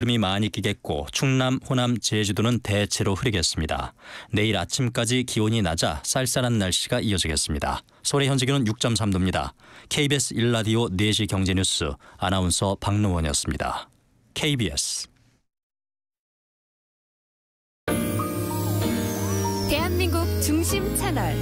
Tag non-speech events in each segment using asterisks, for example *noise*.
구름이 많이 끼겠고 충남, 호남, 제주도는 대체로 흐리겠습니다. 내일 아침까지 기온이 낮아 쌀쌀한 날씨가 이어지겠습니다. 서울의 현재 기온은 6.3도입니다. KBS 1라디오 4시 경제뉴스 아나운서 박노원이었습니다. KBS 대한민국 중심 채널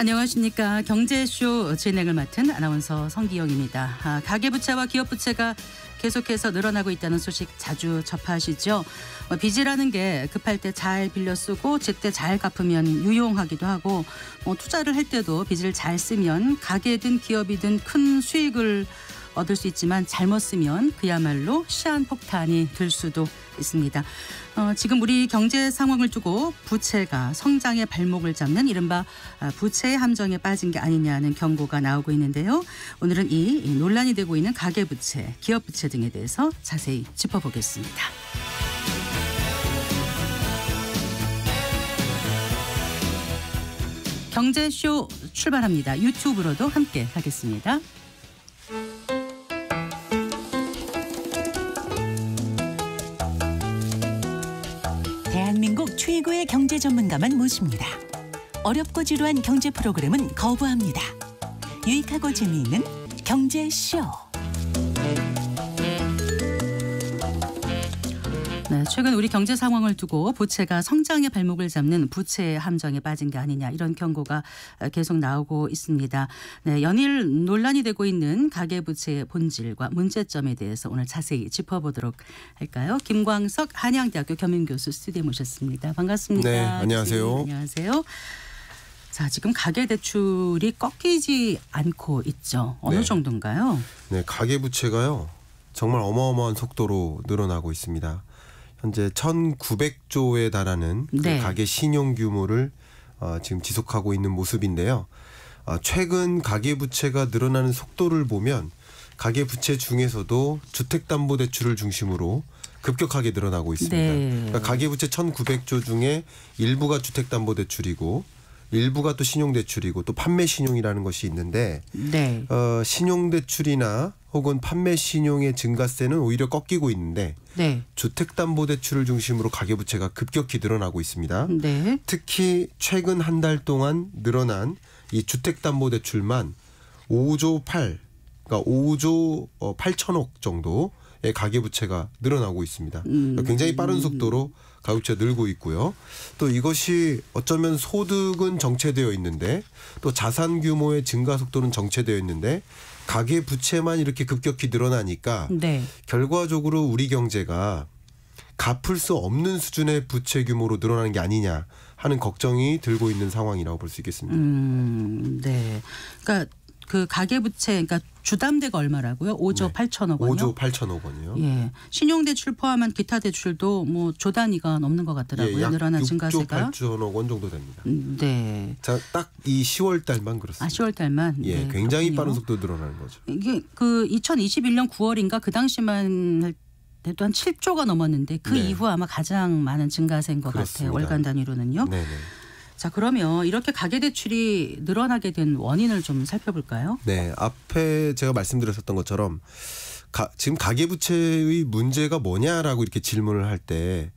안녕하십니까. 경제쇼 진행을 맡은 아나운서 성기영입니다. 아, 가계부채와 기업부채가 계속해서 늘어나고 있다는 소식 자주 접하시죠. 어, 빚이라는 게 급할 때 잘 빌려 쓰고 제때 잘 갚으면 유용하기도 하고 뭐 투자를 할 때도 빚을 잘 쓰면 가계든 기업이든 큰 수익을 얻을 수 있지만 잘못 쓰면 그야말로 시한폭탄이 될 수도 있습니다. 어, 지금 우리 경제 상황을 두고 부채가 성장의 발목을 잡는 이른바 아, 부채 함정에 빠진 게 아니냐는 경고가 나오고 있는데요. 오늘은 이 논란이 되고 있는 가계부채, 기업부채 등에 대해서 자세히 짚어보겠습니다. 경제쇼 출발합니다. 유튜브로도 함께 하겠습니다. 최고의 경제 전문가만 모십니다. 어렵고 지루한 경제 프로그램은 거부합니다. 유익하고 재미있는 경제쇼. 네, 최근 우리 경제 상황을 두고 부채가 성장의 발목을 잡는 부채 함정에 빠진 게 아니냐 이런 경고가 계속 나오고 있습니다. 네, 연일 논란이 되고 있는 가계 부채의 본질과 문제점에 대해서 오늘 자세히 짚어보도록 할까요? 김광석 한양대학교 겸임교수 스튜디오 모셨습니다. 반갑습니다. 네, 네 안녕하세요. 네, 안녕하세요. 자, 지금 가계 대출이 꺾이지 않고 있죠. 어느 네. 정도인가요? 네, 가계 부채가요. 정말 어마어마한 속도로 늘어나고 있습니다. 현재 1,900조에 달하는 그 네. 그 가계 신용 규모를 어, 지금 지속하고 있는 모습인데요. 어, 최근 가계 부채가 늘어나는 속도를 보면 가계 부채 중에서도 주택담보대출을 중심으로 급격하게 늘어나고 있습니다. 네. 그러니까 가계 부채 1,900조 중에 일부가 주택담보대출이고 일부가 또 신용대출이고 또 판매 신용이라는 것이 있는데 네. 어, 신용대출이나 혹은 판매 신용의 증가세는 오히려 꺾이고 있는데 네. 주택담보대출을 중심으로 가계부채가 급격히 늘어나고 있습니다. 네. 특히 최근 한 달 동안 늘어난 이 주택담보대출만 5조 8, 그러니까 5조 8천억 어, 정도의 가계부채가 늘어나고 있습니다. 음. 그러니까 굉장히 빠른 속도로 가계부채 늘고 있고요. 또 이것이 어쩌면 소득은 정체되어 있는데 또 자산 규모의 증가 속도는 정체되어 있는데 가계 부채만 이렇게 급격히 늘어나니까 네. 결과적으로 우리 경제가 갚을 수 없는 수준의 부채 규모로 늘어나는 게 아니냐 하는 걱정이 들고 있는 상황이라고 볼 수 있겠습니다. 음, 네. 그러니까 그 가계부채 그러니까 주담대가 얼마라고요? 5조 네. 8천억 원요. 5조 8천억 원이요. 예. 신용대출 포함한 기타 대출도 뭐 조 단위가 넘는 것 같더라고요. 예, 늘어난 6조 증가세가. 6조 8천억 원 정도 됩니다. 음, 네. 딱이 10월 달만 그렇습니다. 아, 10월 달만. 예, 네, 굉장히 그렇군요. 빠른 속도 늘어나는 거죠. 이게 그 2021년 9월인가 그 당시만 할 때도 한 7조가 넘었는데 그 네. 이후 아마 가장 많은 증가세인 것 그렇습니다. 같아요. 월간 단위로는요. 네. 자 그러면 이렇게 가계 대출이 늘어나게 된 원인을 좀 살펴볼까요? 네, 앞에 제가 말씀드렸었던 것처럼 가, 지금 가계 부채의 문제가 뭐냐라고 이렇게 질문을 할 때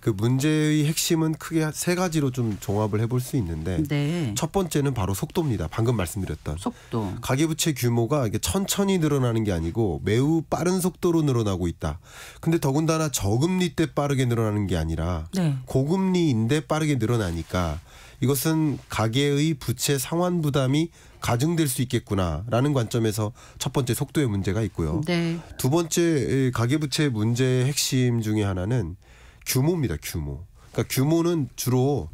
그 문제의 핵심은 크게 세 가지로 좀 종합을 해볼 수 있는데 네. 첫 번째는 바로 속도입니다. 방금 말씀드렸던 속도. 가계부채 규모가 이게 천천히 늘어나는 게 아니고 매우 빠른 속도로 늘어나고 있다. 근데 더군다나 저금리 때 빠르게 늘어나는 게 아니라 네. 고금리인데 빠르게 늘어나니까 이것은 가계의 부채 상환 부담이 가중될 수 있겠구나라는 관점에서 첫 번째 속도의 문제가 있고요. 네. 두 번째 가계 부채 문제의 핵심 중에 하나는 규모입니다. 규모. 그러니까 규모는 주로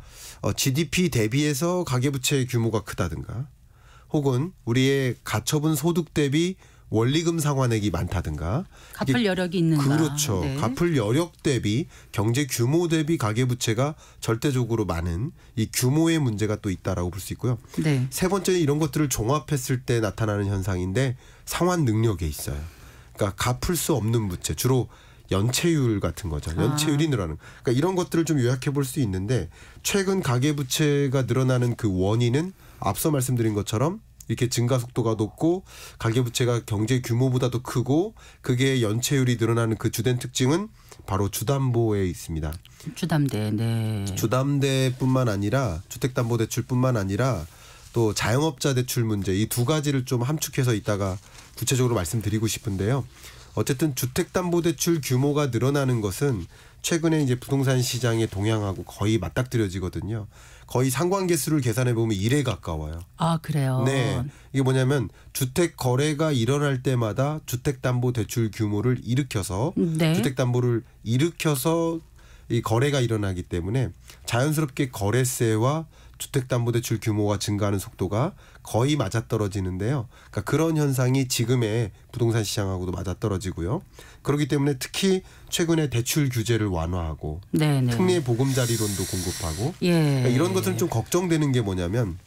GDP 어, 대비해서 가계 부채의 규모가 크다든가 혹은 우리의 가처분 소득 대비 원리금 상환액이 많다든가 갚을 여력이 있는가 그렇죠 네. 갚을 여력 대비 경제 규모 대비 가계 부채가 절대적으로 많은 이 규모의 문제가 또 있다라고 볼 수 있고요 네. 세 번째는 이런 것들을 종합했을 때 나타나는 현상인데 상환 능력에 있어요 그러니까 갚을 수 없는 부채 주로 연체율 같은 거죠. 아. 연체율이 아. 늘어나는. 그러니까 이런 것들을 좀 요약해 볼 수 있는데 최근 가계 부채가 늘어나는 그 원인은 앞서 말씀드린 것처럼 이렇게 증가 속도가 높고 가계부채가 경제 규모보다도 크고 그게 연체율이 늘어나는 그 주된 특징은 바로 주담보에 있습니다. 주담대, 네. 주담대뿐만 아니라 주택담보대출뿐만 아니라 또 자영업자 대출 문제 이 두 가지를 좀 함축해서 이따가 구체적으로 말씀드리고 싶은데요. 어쨌든 주택담보대출 규모가 늘어나는 것은 최근에 이제 부동산 시장의 동향하고 거의 맞닥뜨려지거든요. 거의 상관계 수를 계산해 보면 1에 가까워요. 아 그래요. 네, 이게 뭐냐면 주택 거래가 일어날 때마다 주택담보대출 규모를 일으켜서 네. 주택담보를 일으켜서 이 거래가 일어나기 때문에 자연스럽게 거래세와 주택담보대출 규모가 증가하는 속도가 거의 맞아떨어지는데요. 그러니까 그런 현상이 지금의 부동산 시장하고도 맞아떨어지고요. 그렇기 때문에 특히 최근에 대출 규제를 완화하고 네, 네. 특례 보금자리론도 공급하고 예. 그러니까 이런 것들은 좀 걱정되는 게 뭐냐면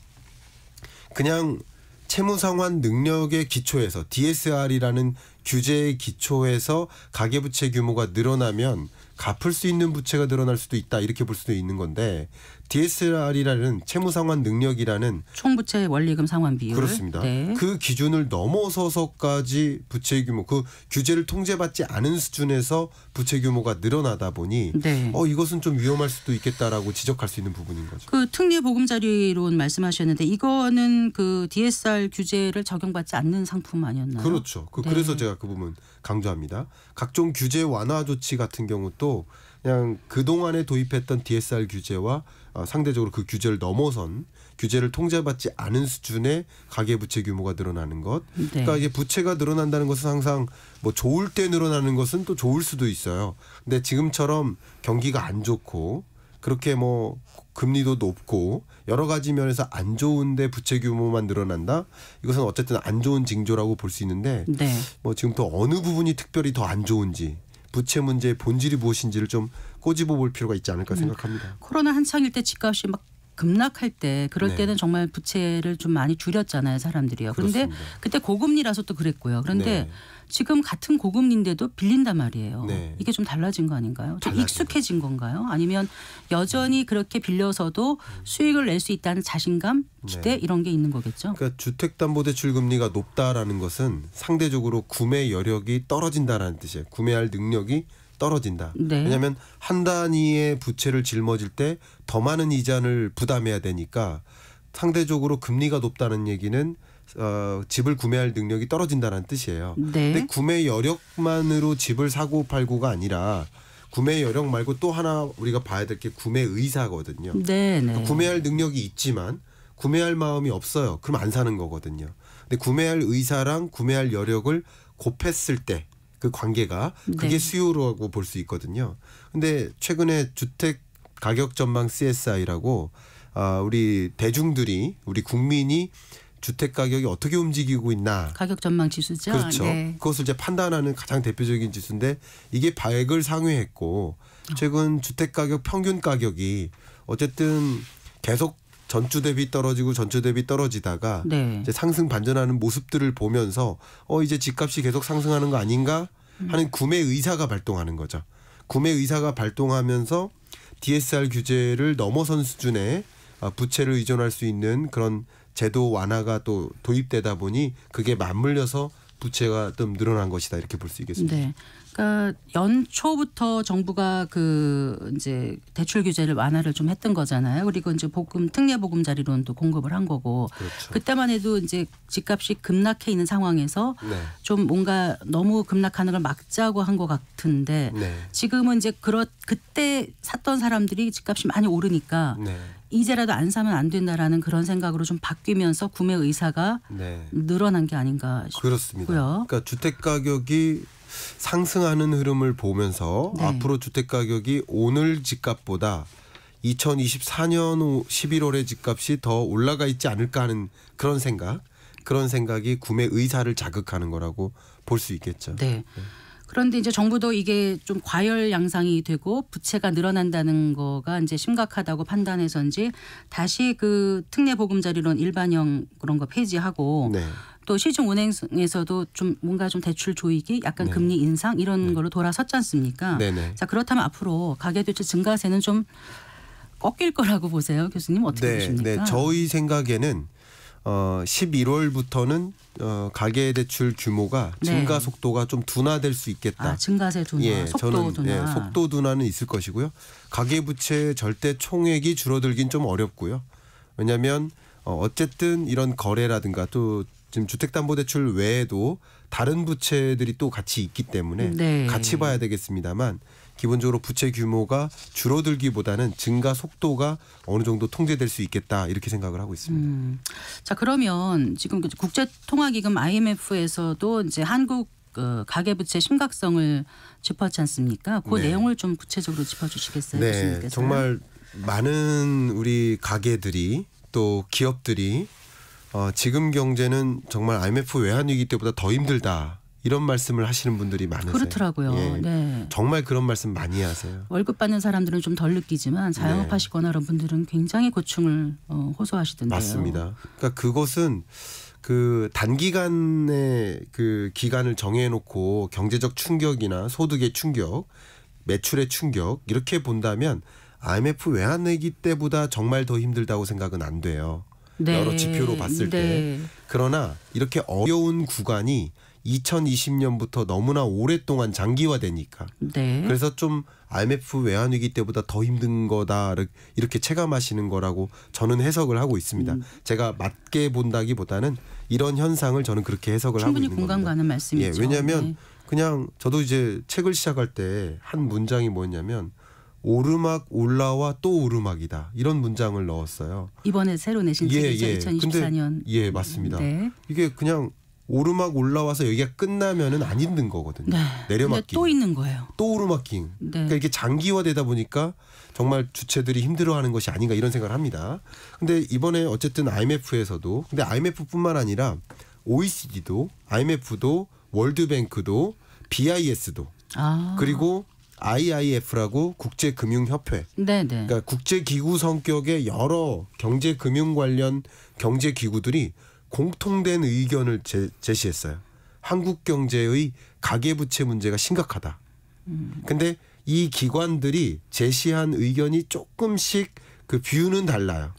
그냥 채무상환 능력의 기초에서 DSR이라는 규제의 기초에서 가계부채 규모가 늘어나면 갚을 수 있는 부채가 늘어날 수도 있다 이렇게 볼 수도 있는 건데 DSR이라는 채무 상환 능력이라는 총부채 원리금 상환 비율 그렇습니다. 네. 그 기준을 넘어서서까지 부채 규모 그 규제를 통제받지 않은 수준에서 부채 규모가 늘어나다 보니 네. 어 이것은 좀 위험할 수도 있겠다라고 지적할 수 있는 부분인 거죠. 그 특례 보금자리론 말씀하셨는데 이거는 그 DSR 규제를 적용받지 않는 상품 아니었나요? 그렇죠. 그 네. 그래서 제가 그 부분 강조합니다. 각종 규제 완화 조치 같은 경우 또 그냥 그동안에 도입했던 DSR 규제와 어, 상대적으로 그 규제를 넘어선 규제를 통제받지 않은 수준의 가계 부채 규모가 늘어나는 것. 네. 그러니까 이게 부채가 늘어난다는 것은 항상 뭐 좋을 때 늘어나는 것은 또 좋을 수도 있어요. 근데 지금처럼 경기가 안 좋고 그렇게 뭐 금리도 높고 여러 가지 면에서 안 좋은데 부채 규모만 늘어난다. 이것은 어쨌든 안 좋은 징조라고 볼 수 있는데 네. 뭐 지금 또 어느 부분이 특별히 더 안 좋은지 부채 문제의 본질이 무엇인지를 좀 꼬집어 볼 필요가 있지 않을까 음. 생각합니다. 음. 코로나 한창일 때 집값이 막 급락할 때 그럴 네. 때는 정말 부채를 좀 많이 줄였잖아요 사람들이요. 그런데 그때 고금리라서 또 그랬고요. 그런데 네. 지금 같은 고금리인데도 빌린단 말이에요. 네. 이게 좀 달라진 거 아닌가요? 좀 익숙해진 건가요? 아니면 여전히 그렇게 빌려서도 음. 수익을 낼 수 있다는 자신감, 네. 기대 네. 이런 게 있는 거겠죠. 그러니까 주택담보대출 금리가 높다라는 것은 상대적으로 구매 여력이 떨어진다라는 뜻이에요. 구매할 능력이 떨어진다. 네. 왜냐하면 한 단위의 부채를 짊어질 때 더 많은 이자를 부담해야 되니까 상대적으로 금리가 높다는 얘기는 어, 집을 구매할 능력이 떨어진다는 뜻이에요. 네. 근데 구매 여력만으로 집을 사고 팔고가 아니라 구매 여력 말고 또 하나 우리가 봐야 될 게 구매 의사거든요. 네, 네. 그러니까 구매할 능력이 있지만 구매할 마음이 없어요. 그럼 안 사는 거거든요. 근데 구매할 의사랑 구매할 여력을 곱했을 때 그 관계가 그게 네. 수요라고 볼 수 있거든요. 근데 최근에 주택 가격 전망 CSI라고 아, 우리 대중들이 우리 국민이 주택 가격이 어떻게 움직이고 있나 가격 전망 지수죠. 그렇죠. 네. 그것을 이제 판단하는 가장 대표적인 지수인데 이게 바액을 상회했고 최근 주택 가격 평균 가격이 어쨌든 계속 전주 대비 떨어지고 전주 대비 떨어지다가 네. 이제 상승 반전하는 모습들을 보면서 어 이제 집값이 계속 상승하는 거 아닌가 하는 음. 구매 의사가 발동하는 거죠. 구매 의사가 발동하면서 DSR 규제를 넘어선 수준의 아, 부채를 의존할 수 있는 그런 제도 완화가 또 도입되다 보니 그게 맞물려서 부채가 좀 늘어난 것이다 이렇게 볼 수 있겠습니다. 네. 그러니까 연초부터 정부가 그 이제 대출 규제를 완화를 좀 했던 거잖아요. 그리고 이제 보금 특례 보금자리론도 공급을 한 거고 그렇죠. 그때만 해도 이제 집값이 급락해 있는 상황에서 네. 좀 뭔가 너무 급락하는 걸 막자고 한 것 같은데 네. 지금은 이제 그렇 그때 샀던 사람들이 집값이 많이 오르니까 네. 이제라도 안 사면 안 된다라는 그런 생각으로 좀 바뀌면서 구매 의사가 네. 늘어난 게 아닌가 싶고요. 그렇습니다. 그러니까 주택 가격이 상승하는 흐름을 보면서 네. 앞으로 주택 가격이 오늘 집값보다 2024년 11월의 집값이 더 올라가 있지 않을까 하는 그런 생각, 그런 생각이 구매 의사를 자극하는 거라고 볼 수 있겠죠. 네. 네. 그런데 이제 정부도 이게 좀 과열 양상이 되고 부채가 늘어난다는 거가 이제 심각하다고 판단해서인지 다시 그 특례 보금자리론 일반형 그런 거 폐지하고 네. 또 시중은행에서도 좀 뭔가 좀 대출 조이기 약간 네. 금리 인상 이런 네. 걸로 돌아섰지 않습니까? 네네. 자 그렇다면 앞으로 가계대출 증가세는 좀 꺾일 거라고 보세요 교수님 어떻게 네, 보십니까? 네 저희 생각에는 어 11월부터는 어 가계 대출 규모가 네. 증가 속도가 좀 둔화될 수 있겠다. 아, 증가세 둔화, 예, 속도 저는, 예, 둔화. 예, 속도 둔화는 있을 것이고요. 가계 부채 절대 총액이 줄어들긴 좀 어렵고요. 왜냐하면 어, 어쨌든 이런 거래라든가 또 지금 주택담보대출 외에도 다른 부채들이 또 같이 있기 때문에 네. 같이 봐야 되겠습니다만 기본적으로 부채 규모가 줄어들기보다는 증가 속도가 어느 정도 통제될 수 있겠다 이렇게 생각을 하고 있습니다. 음. 자 그러면 지금 국제통화기금 IMF에서도 이제 한국 그 어, 가계부채 심각성을 짚었지 않습니까? 그 네. 내용을 좀 구체적으로 짚어주시겠어요, 네. 교수님께서? 정말 많은 우리 가계들이또 기업들이 어, 지금 경제는 정말 IMF 외환 위기 때보다 더 힘들다. 이런 말씀을 하시는 분들이 많으세요. 그렇더라고요. 예, 네. 정말 그런 말씀 많이 하세요. 월급 받는 사람들은 좀 덜 느끼지만 네. 자영업하시거나 그런 분들은 굉장히 고충을 어, 호소하시던데요. 맞습니다. 그러니까 그것은 그 단기간의 그 기간을 정해놓고 경제적 충격이나 소득의 충격, 매출의 충격 이렇게 본다면 IMF 외환위기 때보다 정말 더 힘들다고 생각은 안 돼요. 네. 여러 지표로 봤을 네. 때 그러나 이렇게 어려운 구간이 2020년부터 너무나 오랫동안 장기화되니까 네. 그래서 좀 IMF 외환위기 때보다 더 힘든 거다 이렇게 체감하시는 거라고 저는 해석을 하고 있습니다. 음. 제가 맞게 본다기보다는 이런 현상을 저는 그렇게 해석을 하고 있는 겁니다. 충분히 공감 가는 말씀이죠. 예, 왜냐하면 네. 그냥 저도 이제 책을 시작할 때 한 문장이 뭐였냐면 오르막 올라와 또 오르막이다 이런 문장을 넣었어요. 이번에 새로 내신 예, 책이죠. 예. 2024년. 근데, 예 맞습니다. 네. 이게 그냥 오르막 올라와서 여기가 끝나면은 안 있는 거거든요. 네. 내려막기 또 있는 거예요. 또오르막킹 네. 그러니까 이게 렇 장기화되다 보니까 정말 주체들이 힘들어하는 것이 아닌가 이런 생각을 합니다. 근데 이번에 어쨌든 IMF에서도 근데 IMF뿐만 아니라 OECD도 IMF도 월드뱅크도 BIS도 아. 그리고 IIF라고 국제금융협회. 네네. 네. 그러니까 국제기구 성격의 여러 경제금융 관련 경제기구들이 공통된 의견을 제, 제시했어요. 한국 경제의 가계부채 문제가 심각하다. 음. 근데 이 기관들이 제시한 의견이 조금씩 그 뷰는 달라요.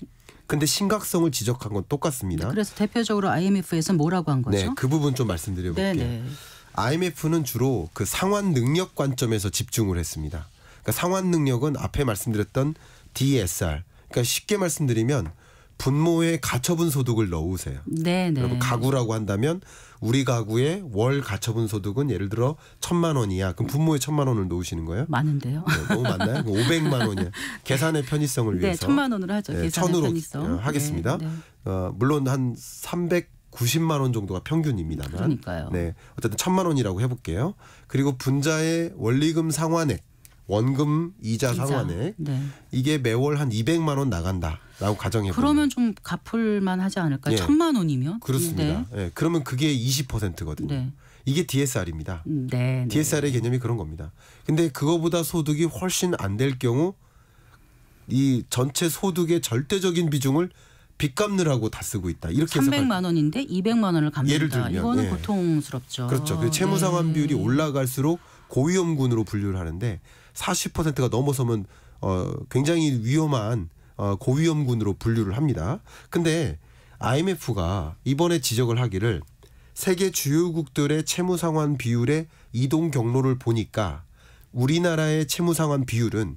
근데 심각성을 지적한 건 똑같습니다. 그래서 대표적으로 IMF에서 뭐라고 한 거죠? 네, 그 부분 좀 말씀드려볼게요. 네네. 네. IMF는 주로 그 상환 능력 관점에서 집중을 했습니다. 그러니까 상환 능력은 앞에 말씀드렸던 DSR. 그러니까 쉽게 말씀드리면 분모에 가처분 소득을 넣으세요. 네, 네. 여러분 가구라고 한다면 우리 가구의 월 가처분 소득은 예를 들어 천만 원이야. 그럼 분모에 천만 원을 넣으시는 거예요? 많은데요. 네, 너무 많나요? 오백만 원이야. *laughs* 계산의 편의성을 네, 위해서. 네, 천만 원으로 하죠. 네, 계산의 천으로 편의성. 어, 하겠습니다. 네, 네. 어, 물론 한 300. 90만 원 정도가 평균입니다만. 그러니까요. 네. 어쨌든 천만 원이라고 해볼게요. 그리고 분자의 원리금 상환액, 원금 이자, 상환액 네. 이게 매월 한 200만 원 나간다라고 가정해 보면 그러면 좀 갚을만 하지 않을까요? 예. 천만 원이면? 그렇습니다. 네. 예. 그러면 그게 20%거든요. 네. 이게 DSR입니다. 음, 네, DSR의 네. 개념이 그런 겁니다. 근데 그거보다 소득이 훨씬 안 될 경우 이 전체 소득의 절대적인 비중을 빚 갚느라고 다 쓰고 있다. 이렇게 300만 원인데 200만 원을 갚는다. 예를 들면 이거는 예. 고통스럽죠. 그렇죠. 그 채무 상환 네. 비율이 올라갈수록 고위험군으로 분류를 하는데 40%가 넘어서면 어 굉장히 위험한 어 고위험군으로 분류를 합니다. 근데 IMF가 이번에 지적을 하기를 세계 주요국들의 채무 상환 비율의 이동 경로를 보니까 우리나라의 채무 상환 비율은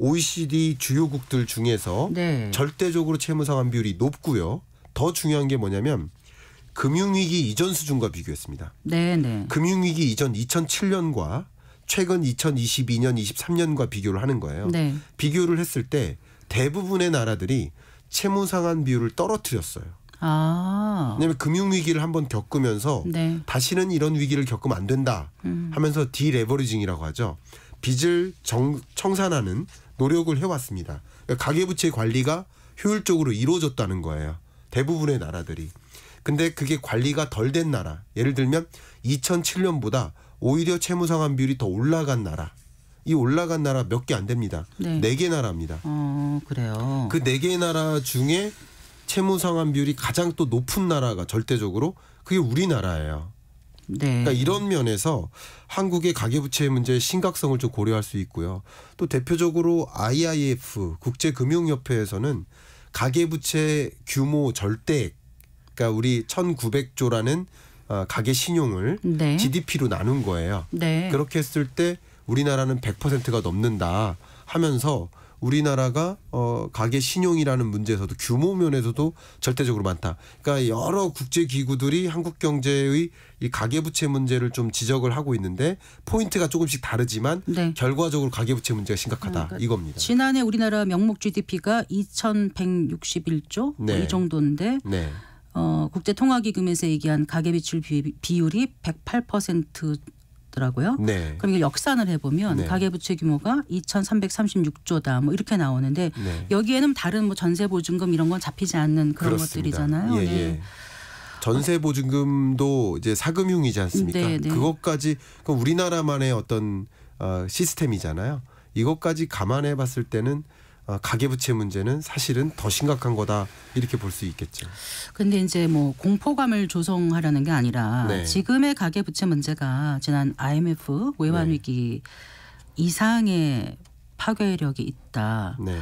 OECD 주요국들 중에서 네. 절대적으로 채무 상환 비율이 높고요. 더 중요한 게 뭐냐면 금융위기 이전 수준과 비교했습니다. 네, 네. 금융위기 이전 2007년과 최근 2022년, 23년과 비교를 하는 거예요. 네. 비교를 했을 때 대부분의 나라들이 채무 상환 비율을 떨어뜨렸어요. 아. 왜냐하면 금융 위기를 한번 겪으면서 네. 다시는 이런 위기를 겪으면 안 된다 음. 하면서 디레버리징이라고 하죠. 빚을 정, 청산하는 노력을 해왔습니다. 그러니까 가계부채 관리가 효율적으로 이루어졌다는 거예요. 대부분의 나라들이. 근데 그게 관리가 덜 된 나라. 예를 들면 2007년보다 오히려 채무 상환 비율이 더 올라간 나라. 이 올라간 나라 몇 개 안 됩니다. 네. 4개 나라입니다. 어, 그래요. 그 4개 나라 중에 채무 상환 비율이 가장 또 높은 나라가 절대적으로 그게 우리나라예요. 네. 그러니까 이런 면에서 한국의 가계부채 문제의 심각성을 좀 고려할 수 있고요. 또 대표적으로 IIF 국제금융협회에서는 가계부채 규모 절대액 그러니까 우리 1900조라는 어, 가계 신용을 네. GDP로 나눈 거예요. 네. 그렇게 했을 때 우리나라는 100%가 넘는다 하면서 우리나라가 어 가계 신용이라는 문제에서도 규모 면에서도 절대적으로 많다. 그러니까 여러 국제 기구들이 한국 경제의 이 가계 부채 문제를 좀 지적을 하고 있는데 포인트가 조금씩 다르지만 네. 결과적으로 가계 부채 문제가 심각하다 그러니까 이겁니다. 지난해 우리나라 명목 GDP가 2,161조 뭐 네. 이 정도인데 네. 어, 국제통화기금에서 얘기한 가계비출 비율이 108% 나왔더라고요. 네. 그럼 이걸 역산을 해보면 네. 가계부채 규모가 2,336조다 뭐 이렇게 나오는데 네. 여기에는 다른 뭐 전세 보증금 이런 건 잡히지 않는 그런 그렇습니다. 것들이잖아요. 예, 예. 네. 전세 보증금도 이제 사금융이지 않습니까? 네, 네. 그것까지 그럼 우리나라만의 어떤 어, 시스템이잖아요. 이것까지 감안해 봤을 때는 어, 가계부채 문제는 사실은 더 심각한 거다 이렇게 볼 수 있겠죠. 근데 이제 뭐 공포감을 조성하려는 게 아니라 네. 지금의 가계부채 문제가 지난 IMF 외환위기 네. 이상의 파괴력이 있다. 네.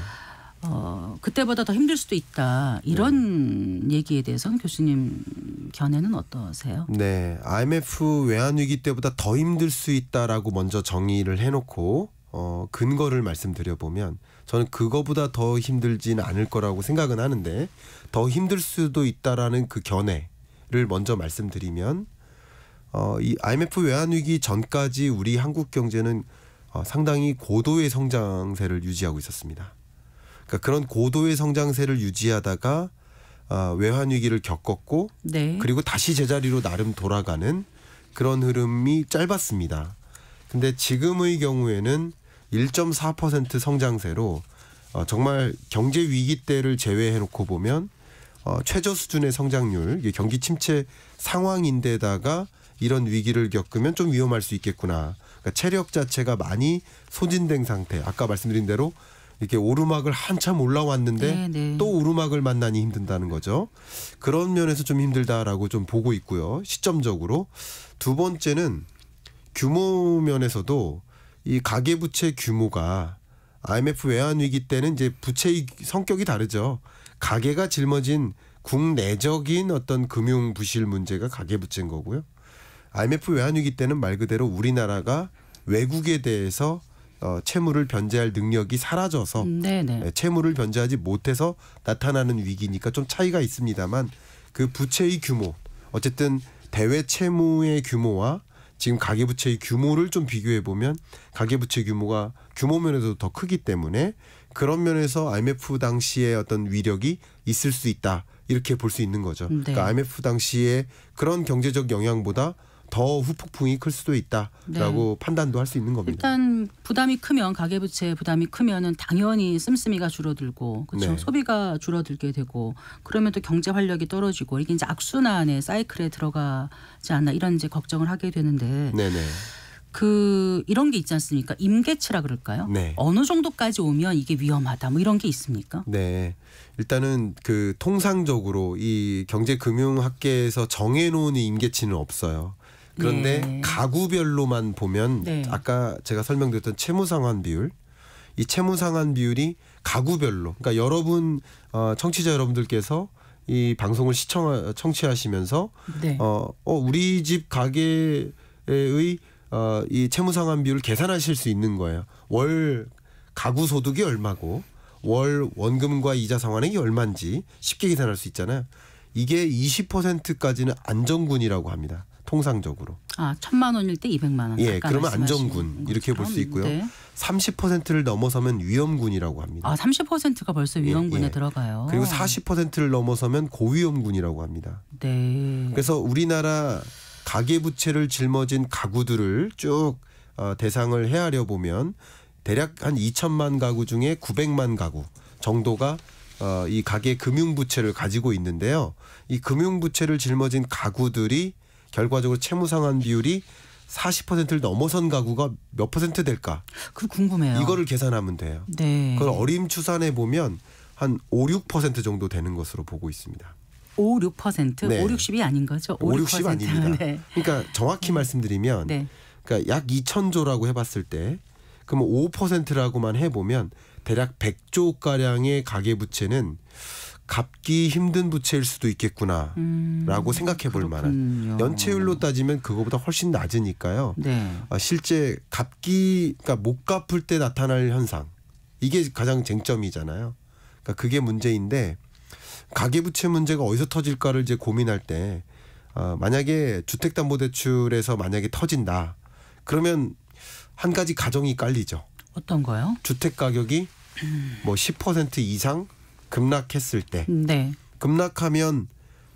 어, 그때보다 더 힘들 수도 있다. 이런 네. 얘기에 대해서 교수님 견해는 어떠세요? 네. IMF 외환위기 때보다 더 힘들 수 있다라고 먼저 정의를 해놓고 어, 근거를 말씀드려보면 저는 그거보다 더 힘들진 않을 거라고 생각은 하는데 더 힘들 수도 있다라는 그 견해를 먼저 말씀드리면 어, 이 IMF 외환 위기 전까지 우리 한국 경제는 어, 상당히 고도의 성장세를 유지하고 있었습니다. 그러니까 그런 고도의 성장세를 유지하다가 어, 외환 위기를 겪었고 네. 그리고 다시 제자리로 나름 돌아가는 그런 흐름이 짧았습니다. 근데 지금의 경우에는 1.4% 성장세로 어, 정말 경제 위기 때를 제외해 놓고 보면 어, 최저 수준의 성장률, 경기 침체 상황인데다가 이런 위기를 겪으면 좀 위험할 수 있겠구나. 그러니까 체력 자체가 많이 소진된 상태. 아까 말씀드린 대로 이렇게 오르막을 한참 올라왔는데 네, 네. 또 오르막을 만나니 힘든다는 거죠. 그런 면에서 좀 힘들다라고 좀 보고 있고요. 시점적으로 두 번째는 규모 면에서도 이 가계부채 규모가 IMF 외환위기 때는 이제 부채의 성격이 다르죠. 가계가 짊어진 국내적인 어떤 금융 부실 문제가 가계부채인 거고요. IMF 외환위기 때는 말 그대로 우리나라가 외국에 대해서 어, 채무를 변제할 능력이 사라져서 네네. 음, 네. 예, 채무를 변제하지 못해서 나타나는 위기니까 좀 차이가 있습니다만 그 부채의 규모 어쨌든 대외 채무의 규모와 지금 가계부채의 규모를 좀 비교해 보면 가계부채 규모가 규모 면에서도 더 크기 때문에 그런 면에서 IMF 당시의 어떤 위력이 있을 수 있다 이렇게 볼 수 있는 거죠. 음, 네. 그러니까 IMF 당시에 그런 경제적 영향보다 더 후폭풍이 클 수도 있다라고 네. 판단도 할 수 있는 겁니다. 일단 부담이 크면 가계부채 부담이 크면은 당연히 씀씀이가 줄어들고 그렇죠? 네. 소비가 줄어들게 되고 그러면 또 경제 활력이 떨어지고 이게 이제 악순환의 사이클에 들어가지 않나 이런 이제 걱정을 하게 되는데. 네네. 그 이런 게 있지 않습니까? 임계치라 그럴까요? 네. 어느 정도까지 오면 이게 위험하다 뭐 이런 게 있습니까? 네. 일단은 그 통상적으로 이 경제 금융 학계에서 정해 놓은 임계치는 없어요. 그런데 네. 가구별로만 보면 네. 아까 제가 설명드렸던 채무 상환 비율 이 채무 상환 비율이 가구별로 그러니까 여러분 어 청취자 여러분들께서 이 방송을 시청 청취하시면서 네. 어, 어 우리 집 가게의 어, 이 채무 상환 비율 계산하실 수 있는 거예요. 월 가구 소득이 얼마고 월 원금과 이자 상환액이 얼마인지 쉽게 계산할 수 있잖아요. 이게 20%까지는 안정군이라고 합니다. 통상적으로. 아 천만 원일 때 이백만 원. 예, 그러면 안전군 이렇게 볼 수 있고요. 네. 30%를 넘어서면 위험군이라고 합니다. 아 30%가 벌써 예, 위험군에 예, 예. 들어가요. 그리고 40%를 넘어서면 고위험군이라고 합니다. 네. 그래서 우리나라 가계부채를 짊어진 가구들을 쭉 어, 대상을 헤아려 보면 대략 한 2천만 가구 중에 900만 가구 정도가 어, 이 가계 금융 부채를 가지고 있는데요. 이 금융 부채를 짊어진 가구들이 결과적으로 채무 상환 비율이 40%를 넘어선 가구가 몇 퍼센트 될까? 그 궁금해요. 이거를 계산하면 돼요. 네. 그걸 어림 추산해 보면 한 5, 6% 정도 되는 것으로 보고 있습니다. 5, 6%? 네. 5, 60이 아닌 거죠? 5, 60 아닙니다. 네. 그러니까 정확히 네. 말씀드리면 네. 그러니까 약 2천조라고 해봤을 때 그러면 5%라고만 해보면 대략 100조가량의 가계부채는 갚기 힘든 부채일 수도 있겠구나라고 음, 생각해 볼 만한 연체율로 따지면 그거보다 훨씬 낮으니까요. 네. 아, 실제 갚기 그러니까 못 갚을 때 나타날 현상 이게 가장 쟁점이잖아요. 그러니까 그게 문제인데 가계부채 문제가 어디서 터질까를 이제 고민할 때 어, 만약에 주택담보대출에서 만약에 터진다 그러면 한 가지 가정이 깔리죠. 어떤 거요? 주택 가격이 뭐 10% 이상 급락했을 때 네. 급락하면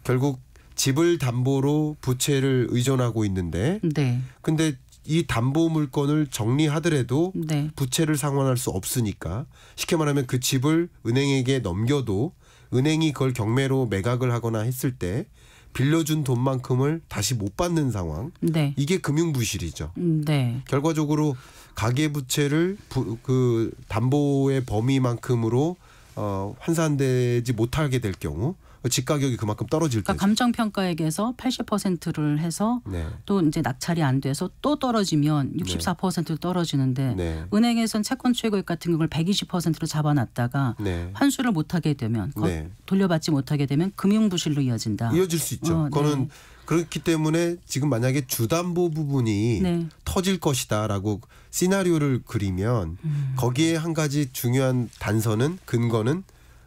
결국 집을 담보로 부채를 의존하고 있는데 네. 근데 이 담보 물건을 정리하더라도 네. 부채를 상환할 수 없으니까 쉽게 말하면 그 집을 은행에게 넘겨도 은행이 그걸 경매로 매각을 하거나 했을 때 빌려준 돈만큼을 다시 못 받는 상황. 네. 이게 금융 부실이죠. 음, 네. 결과적으로 가계 부채를 그 담보의 범위만큼으로 어, 환산되지 못하게 될 경우 집 가격이 그만큼 떨어질 그러니까 감정 평가액에서 80%를 해서 네. 또 이제 낙찰이 안 돼서 또 떨어지면 64% 떨어지는데 네. 은행에선 채권 최고액 같은 경우를 120%로 잡아놨다가 네. 환수를 못하게 되면 네. 돌려받지 못하게 되면 금융 부실로 이어진다. 이어질 수 있죠. 어, 네. 그거는 그렇기 때문에 지금 만약에 주담보 부분이 네. 터질 것이다라고 시나리오를 그리면 음. 거기에 한 가지 중요한 단서는 근거는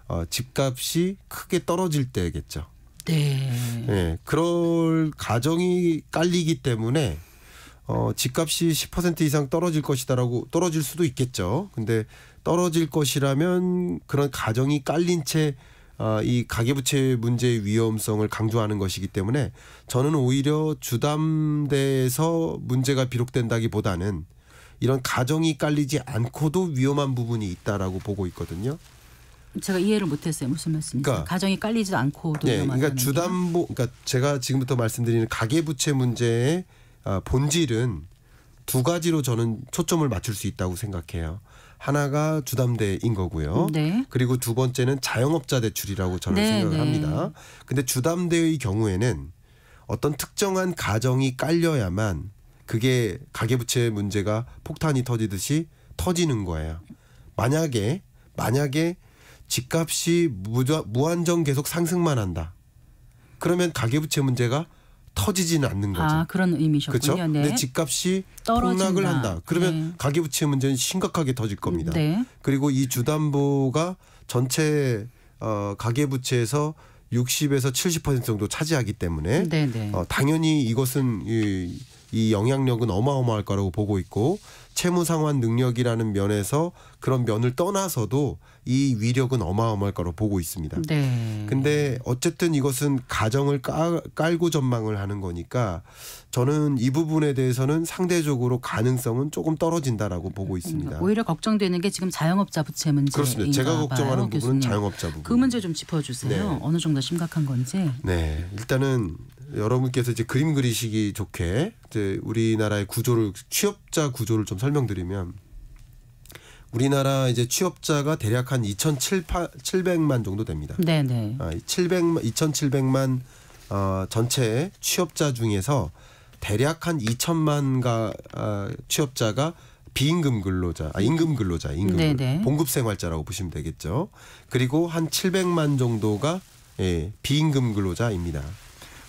어, 집값이 크게 떨어질 때겠죠. 네. 네. 그럴 가정이 깔리기 때문에 어, 집값이 10% 이상 떨어질 것이다라고 떨어질 수도 있겠죠. 근데 떨어질 것이라면 그런 가정이 깔린 채 어, 이 가계부채 문제의 위험성을 강조하는 것이기 때문에 저는 오히려 주담대에서 문제가 비록된다기보다는 이런 가정이 깔리지 않고도 위험한 부분이 있다라고 보고 있거든요. 제가 이해를 못했어요. 무슨 말씀이세요? 그러니까, 가정이 깔리지 않고도 네, 그러니까 주담보, 그러니까 제가 지금부터 말씀드리는 가계부채 문제의 아, 본질은 두 가지로 저는 초점을 맞출 수 있다고 생각해요. 하나가 주담대인 거고요. 네. 그리고 두 번째는 자영업자 대출이라고 저는 네, 생각을 네. 합니다. 근데 주담대의 경우에는 어떤 특정한 가정이 깔려야만 그게 가계부채 문제가 폭탄이 터지듯이 터지는 거예요. 만약에 만약에 집값이 무한정 계속 상승만 한다. 그러면 가계부채 문제가 터지지는 않는 아, 거죠. 아, 그런 의미셨군요. 그렇죠? 네. 근데 집값이 떨어진다. 폭락을 한다. 그러면 네. 가계부채 문제는 심각하게 터질 겁니다. 네. 그리고 이 주담보가 전체 어, 가계부채에서 60에서 70% 정도 차지하기 때문에 네, 네. 어, 당연히 이것은 이, 이 영향력은 어마어마할 거라고 보고 있고 채무상환 능력이라는 면에서 그런 면을 떠나서도 이 위력은 어마어마할 거로 보고 있습니다. 네. 근데 어쨌든 이것은 가정을 깔, 깔고 전망을 하는 거니까 저는 이 부분에 대해서는 상대적으로 가능성은 조금 떨어진다라고 보고 음, 있습니다. 그러니까 오히려 걱정되는 게 지금 자영업자 부채 문제. 그렇습니다. 제가 걱정하는 봐요, 부분은 교수님. 자영업자 부분. 그 문제 좀 짚어주세요. 네. 어느 정도 심각한 건지. 네, 일단은 여러분께서 이제 그림 그리시기 좋게 이제 우리나라의 구조를 취업자 구조를 좀 설명드리면 우리나라 이제 취업자가 대략 한 2,700만 정도 됩니다. 네네. 네. 아, 700만 2,700만 어, 전체 취업자 중에서 대략 한 2천만가 아, 취업자가 비임금 근로자, 아, 임금 근로자, 임금 네네. 네. 봉급 생활자라고 보시면 되겠죠. 그리고 한 700만 정도가 예, 비임금 근로자입니다.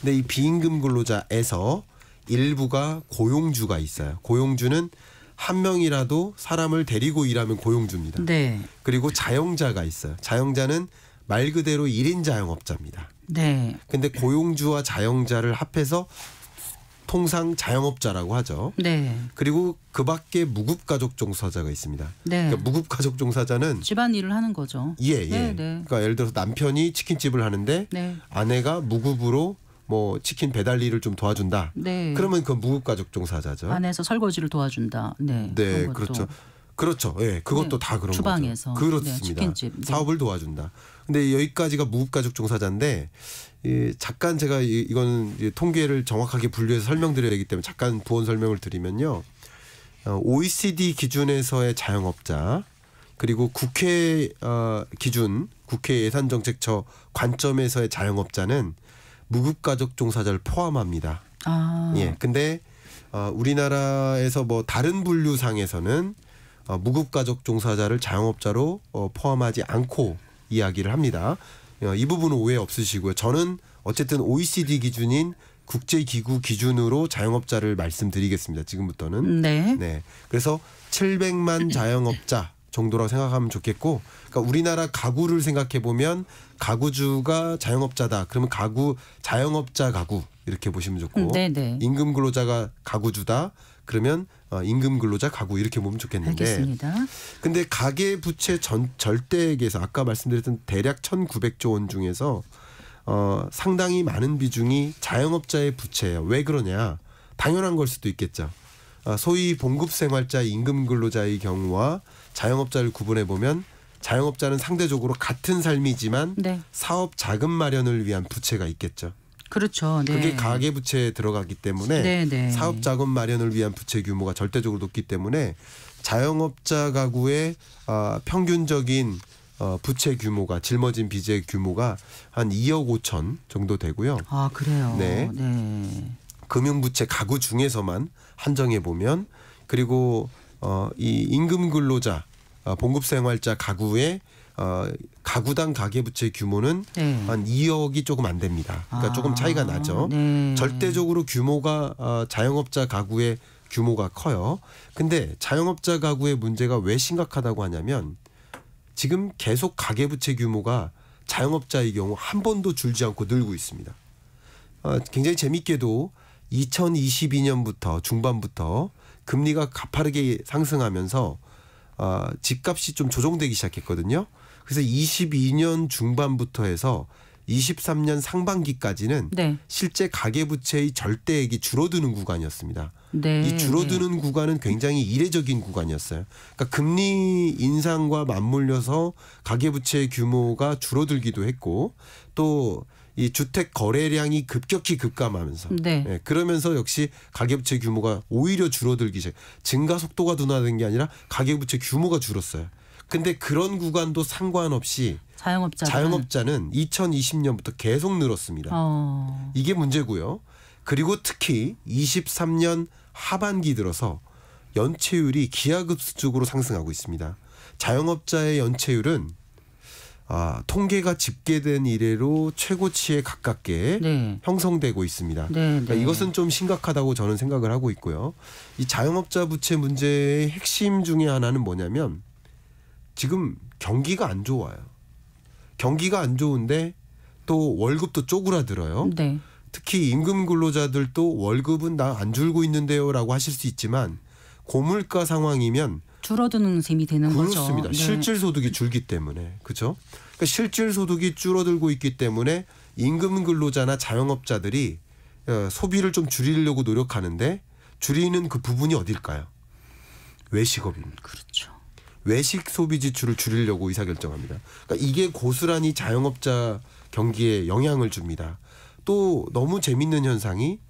근데 이 비임금 근로자에서 일부가 고용주가 있어요. 고용주는 한 명이라도 사람을 데리고 일하면 고용주입니다. 네. 그리고 자영자가 있어요. 자영자는 말 그대로 일인 자영업자입니다. 네. 근데 고용주와 자영자를 합해서 통상 자영업자라고 하죠. 네. 그리고 그 밖에 무급가족종사자가 있습니다. 네. 그러니까 무급가족종사자는 집안일을 하는 거죠. 예, 예. 네, 네. 그러니까 예를 들어서 남편이 치킨집을 하는데 네. 아내가 무급으로 뭐 치킨 배달 일을 좀 도와준다. 네. 그러면 그 무급가족종사자죠. 안에서 설거지를 도와준다. 네. 네, 그렇죠. 그렇죠. 예, 네, 그것도 네, 다 그런 주방에서. 거죠. 네, 그렇습니다. 네, 치킨집. 사업을 도와준다. 근데 여기까지가 무급가족 종사자인데 예, 잠깐 제가 이, 이건 통계를 정확하게 분류해서 설명드려야 되기 때문에 잠깐 부원 설명을 드리면요. 어, OECD 기준에서의 자영업자 그리고 국회 어, 기준 국회 예산정책처 관점에서의 자영업자는 무급가족 종사자를 포함합니다. 아. 예. 근데 어, 우리나라에서 뭐 다른 분류상에서는 어, 무급가족 종사자를 자영업자로 어, 포함하지 않고 이야기를 합니다. 어, 이 부분은 오해 없으시고요. 저는 어쨌든 OECD 기준인 국제기구 기준으로 자영업자를 말씀드리겠습니다. 지금부터는. 네. 네. 그래서 700만 자영업자 정도라고 생각하면 좋겠고 그러니까 우리나라 가구를 생각해 보면 가구주가 자영업자다. 그러면 가구 자영업자 가구 이렇게 보시면 좋고 네네. 음, 네. 임금 근로자가 가구주다. 그러면 어, 임금 근로자 가구 이렇게 보면 좋겠는데. 알겠습니다. 근데 가계 부채 전 절대액에서 아까 말씀드렸던 대략 1,900조 원 중에서 어, 상당히 많은 비중이 자영업자의 부채예요. 왜 그러냐? 당연한 걸 수도 있겠죠. 어, 소위 봉급 생활자 임금 근로자의 경우와 자영업자를 구분해 보면 자영업자는 상대적으로 같은 삶이지만 네. 사업 자금 마련을 위한 부채가 있겠죠. 그렇죠. 네. 그게 가계 부채에 들어가기 때문에 네네. 네. 사업 자금 마련을 위한 부채 규모가 절대적으로 높기 때문에 자영업자 가구의 어, 평균적인 어, 부채 규모가 짊어진 빚의 규모가 한 2억 5천 정도 되고요. 아 그래요. 네. 네. 금융 부채 가구 중에서만 한정해 보면 그리고 어, 이 임금 근로자 어, 봉급생활자 가구의 어, 가구당 가계부채 규모는 네. 한 2억이 조금 안 됩니다. 그러니까 아, 조금 차이가 나죠. 네. 절대적으로 규모가 어, 자영업자 가구의 규모가 커요. 근데 자영업자 가구의 문제가 왜 심각하다고 하냐면 지금 계속 가계부채 규모가 자영업자의 경우 한 번도 줄지 않고 늘고 있습니다. 어, 굉장히 재밌게도 2022년부터 중반부터 금리가 가파르게 상승하면서 어, 집값이 좀 조정되기 시작했거든요. 그래서 22년 중반부터 해서 23년 상반기까지는 네. 실제 가계부채의 절대액이 줄어드는 구간이었습니다. 네. 이 줄어드는 네. 구간은 굉장히 이례적인 구간이었어요. 그러니까 금리 인상과 맞물려서 가계부채 규모가 줄어들기도 했고 또이 주택 거래량이 급격히 급감하면서 네. 예, 그러면서 역시 가계부채 규모가 오히려 줄어들기 시작. 증가 속도가 둔화된 게 아니라 가계부채 규모가 줄었어요. 근데 그런 구간도 상관없이 자영업자는, 자영업자는 2020년부터 계속 늘었습니다. 어. 이게 문제고요. 그리고 특히 23년 하반기 들어서 연체율이 기하급수적으로 상승하고 있습니다. 자영업자의 연체율은 아, 통계가 집계된 이래로 최고치에 가깝게 네. 형성되고 있습니다. 네, 네. 그러니까 이것은 좀 심각하다고 저는 생각을 하고 있고요. 이 자영업자 부채 문제의 핵심 중의 하나는 뭐냐면 지금 경기가 안 좋아요. 경기가 안 좋은데 또 월급도 쪼그라들어요. 네. 특히 임금 근로자들도 월급은 나 안 줄고 있는데요라고 하실 수 있지만 고물가 상황이면 줄어드는 셈이 되는 그렇습니다. 거죠. 네. 실질 소득이 줄기 때문에 그렇죠. 그러니까 실질 소득이 줄어들고 있기 때문에 임금 근로자나 자영업자들이 어, 소비를 좀 줄이려고 노력하는데 줄이는 그 부분이 어딜까요? 외식업입니다. 그렇죠. 외식 소비 지출을 줄이려고 의사결정합니다. 그러니까 이게 고스란히 자영업자 경기에 영향을 줍니다. 또 너무 재밌는 현상이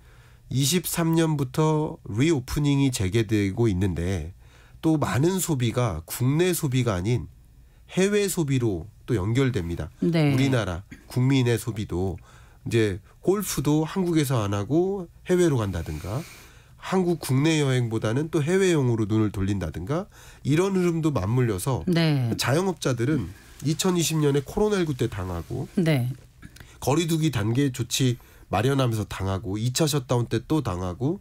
23년부터 리오프닝이 재개되고 있는데 또 많은 소비가 국내 소비가 아닌 해외 소비로 또 연결됩니다. 네. 우리나라 국민의 소비도 이제 골프도 한국에서 안 하고 해외로 간다든가 한국 국내 여행보다는 또해외용으로 눈을 돌린다든가 이런 흐름도 맞물려서 네. 자영업자들은 2020년에 코로나19 때 당하고 네. 거리두기 단계 조치 마련하면서 당하고 2차 셧다운 때 또 당하고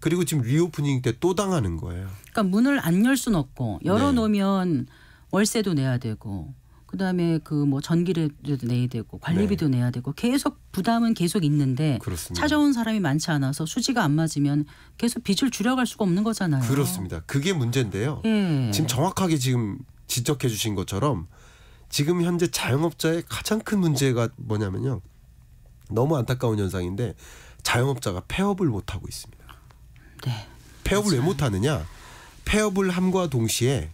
그리고 지금 리오프닝 때 또 당하는 거예요. 그러니까 문을 안열 수는 없고 열어 놓으면 네. 월세도 내야 되고 그다음에 그 뭐 전기료도 내야 되고 관리비도 네. 내야 되고 계속 부담은 계속 있는데 그렇습니다. 찾아온 사람이 많지 않아서 수지가 안 맞으면 계속 빚을 줄여갈 수가 없는 거잖아요. 그렇습니다. 그게 문제인데요. 예. 지금 정확하게 지금 지적해 주신 것처럼 지금 현재 자영업자의 가장 큰 문제가 뭐냐면요. 너무 안타까운 현상인데 자영업자가 폐업을 못 하고 있습니다. 네. 폐업을 맞아요. 왜 못하느냐? 폐업을 함과 동시에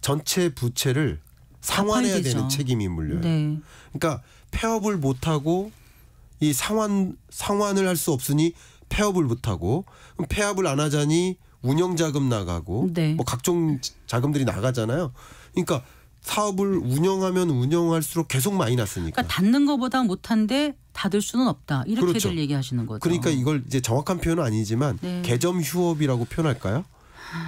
전체 부채를 상환해야 되죠. 되는 책임이 물려요. 네. 그러니까 폐업을 못하고 이 상환 상환을 할 수 없으니 폐업을 못하고 폐업을 안 하자니 운영 자금 나가고 네. 뭐 각종 자금들이 나가잖아요. 그러니까 사업을 운영하면 운영할수록 계속 마이너스니까. 그러니까 닫는 것보다 못한데 닫을 수는 없다. 이렇게들 그렇죠. 얘기하시는 거죠. 그러니까 이걸 이제 정확한 표현은 아니지만 네. 개점 휴업이라고 표현할까요?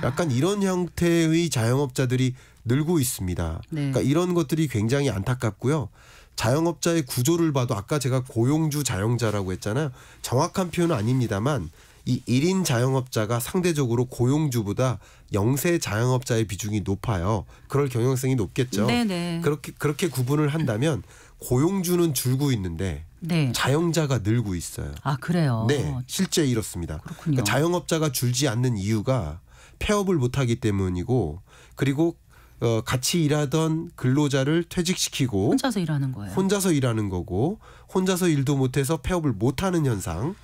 약간 이런 형태의 자영업자들이 늘고 있습니다. 네. 그러니까 이런 것들이 굉장히 안타깝고요. 자영업자의 구조를 봐도 아까 제가 고용주 자영자라고 했잖아요. 정확한 표현은 아닙니다만 이 1인 자영업자가 상대적으로 고용주보다 영세 자영업자의 비중이 높아요. 그럴 경영성이 높겠죠. 네네. 네. 그렇게 그렇게 구분을 한다면 고용주는 줄고 있는데 네. 자영자가 늘고 있어요. 아 그래요. 네, 실제 이렇습니다. 그렇군요. 그러니까 자영업자가 줄지 않는 이유가 폐업을 못하기 때문이고 그리고 어, 같이 일하던 근로자를 퇴직시키고 혼자서 일하는 거예요. 혼자서 일하는 거고 혼자서 일도 못해서 폐업을 못하는 현상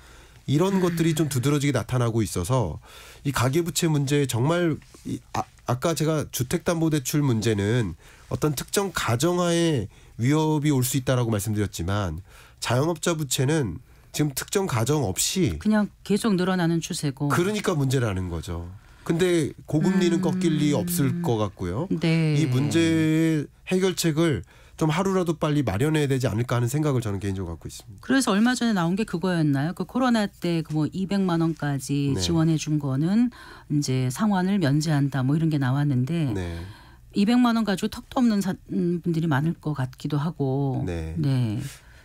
이런 것들이 좀 두드러지게 나타나고 있어서 이 가계부채 문제 정말 이, 아, 아까 제가 주택담보대출 문제는 어떤 특정 가정하에 위협이 올 수 있다라고 말씀드렸지만 자영업자 부채는 지금 특정 가정 없이 그냥 계속 늘어나는 추세고 그러니까 문제라는 거죠. 근데 고금리는 음. 꺾일 리 없을 것 같고요. 네. 이 문제의 해결책을 좀 하루라도 빨리 마련해야 되지 않을까 하는 생각을 저는 개인적으로 갖고 있습니다. 그래서 얼마 전에 나온 게 그거였나요? 그 코로나 때 그 뭐 200만 원까지 네. 지원해 준 거는 이제 상환을 면제한다 뭐 이런 게 나왔는데 네. 200만 원 가지고 턱도 없는 사, 음, 분들이 많을 것 같기도 하고. 네. 네.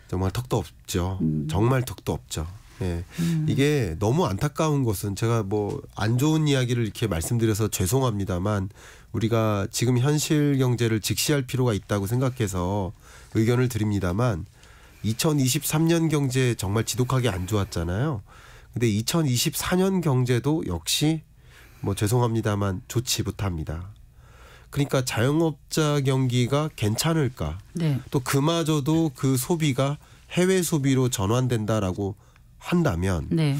정말 턱도 없죠. 음. 정말 턱도 없죠. 예. 음. 이게 너무 안타까운 것은 제가 뭐 안 좋은 이야기를 이렇게 말씀드려서 죄송합니다만 우리가 지금 현실 경제를 직시할 필요가 있다고 생각해서 의견을 드립니다만 2023년 경제 정말 지독하게 안 좋았잖아요. 근데 2024년 경제도 역시 뭐 죄송합니다만 좋지 못합니다. 그러니까 자영업자 경기가 괜찮을까? 네. 또 그마저도 그 소비가 해외 소비로 전환된다라고 한다면 네.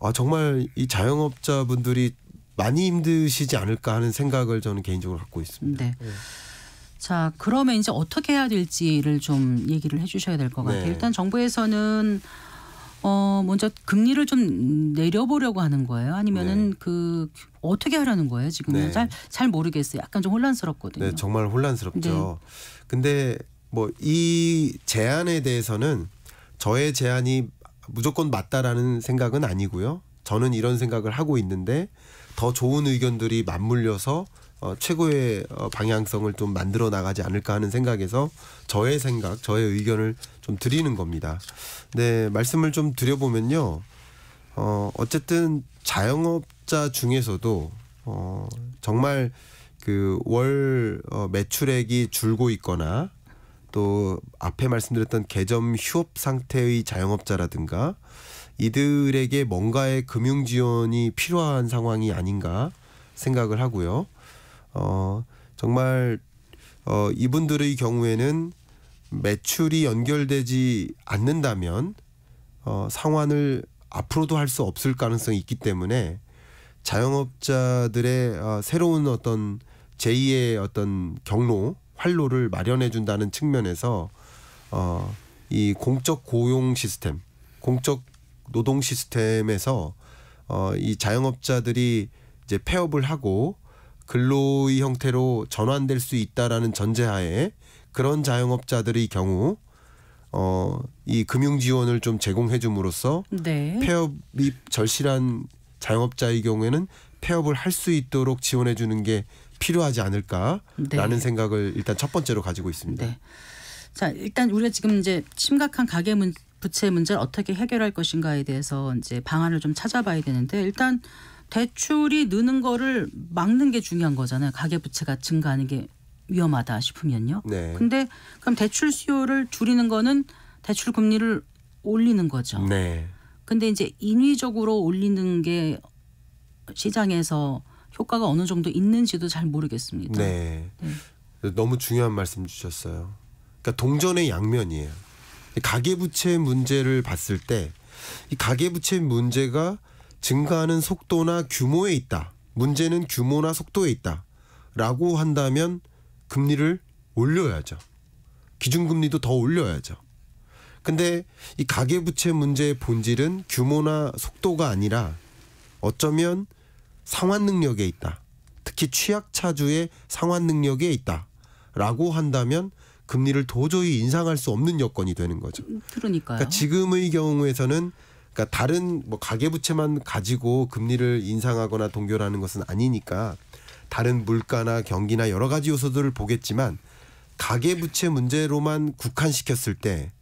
아 정말 이 자영업자분들이 많이 힘드시지 않을까 하는 생각을 저는 개인적으로 갖고 있습니다. 네. 자 그러면 이제 어떻게 해야 될지를 좀 얘기를 해주셔야 될것 네. 같아요. 일단 정부에서는 어 먼저 금리를 좀 내려보려고 하는 거예요. 아니면은 네. 그 어떻게 하려는 거예요? 지금은 네. 잘잘 모르겠어요. 약간 좀 혼란스럽거든요. 네, 정말 혼란스럽죠. 네. 근데 뭐 이 제안에 대해서는 저의 제안이 무조건 맞다라는 생각은 아니고요. 저는 이런 생각을 하고 있는데 더 좋은 의견들이 맞물려서 어, 최고의 어, 방향성을 좀 만들어 나가지 않을까 하는 생각에서 저의 생각, 저의 의견을 좀 드리는 겁니다. 네, 말씀을 좀 드려보면요. 어, 어쨌든 자영업자 중에서도 어, 정말 그월 어, 매출액이 줄고 있거나 또 앞에 말씀드렸던 개점 휴업 상태의 자영업자라든가 이들에게 뭔가의 금융 지원이 필요한 상황이 아닌가 생각을 하고요. 어, 정말 어, 이분들의 경우에는 매출이 연결되지 않는다면 어, 상환을 앞으로도 할 수 없을 가능성이 있기 때문에 자영업자들의 어, 새로운 어떤 제2의 어떤 경로 활로를 마련해 준다는 측면에서 어, 이 공적 고용 시스템, 공적 노동 시스템에서 어, 이 자영업자들이 이제 폐업을 하고 근로의 형태로 전환될 수 있다라는 전제하에 그런 자영업자들의 경우 어, 이 금융 지원을 좀 제공해 줌으로써 네. 폐업이 절실한 자영업자의 경우에는 폐업을 할 수 있도록 지원해 주는 게 필요하지 않을까라는 네. 생각을 일단 첫 번째로 가지고 있습니다. 네. 자, 일단 우리가 지금 이제 심각한 가계 문, 부채 문제를 어떻게 해결할 것인가에 대해서 이제 방안을 좀 찾아봐야 되는데 일단 대출이 느는 거를 막는 게 중요한 거잖아요. 가계 부채가 증가하는 게 위험하다 싶으면요. 네. 근데 그럼 대출 수요를 줄이는 거는 대출 금리를 올리는 거죠. 네. 근데 이제 인위적으로 올리는 게 시장에서 효과가 어느 정도 있는지도 잘 모르겠습니다. 네. 네. 너무 중요한 말씀 주셨어요. 그러니까 동전의 양면이에요. 가계부채 문제를 봤을 때 이 가계부채 문제가 증가하는 속도나 규모에 있다. 문제는 규모나 속도에 있다. 라고 한다면 금리를 올려야죠. 기준금리도 더 올려야죠. 근데 이 가계부채 문제의 본질은 규모나 속도가 아니라 어쩌면 상환 능력에 있다. 특히 취약차주의 상환 능력에 있다. 라고 한다면 금리를 도저히 인상할 수 없는 여건이 되는 거죠. 음, 그러니까요. 그러니까 지금의 경우에서는 그러니까 다른 뭐 가계부채만 가지고 금리를 인상하거나 동결하는 것은 아니니까 다른 물가나 경기나 여러 가지 요소들을 보겠지만 가계부채 문제로만 국한시켰을 때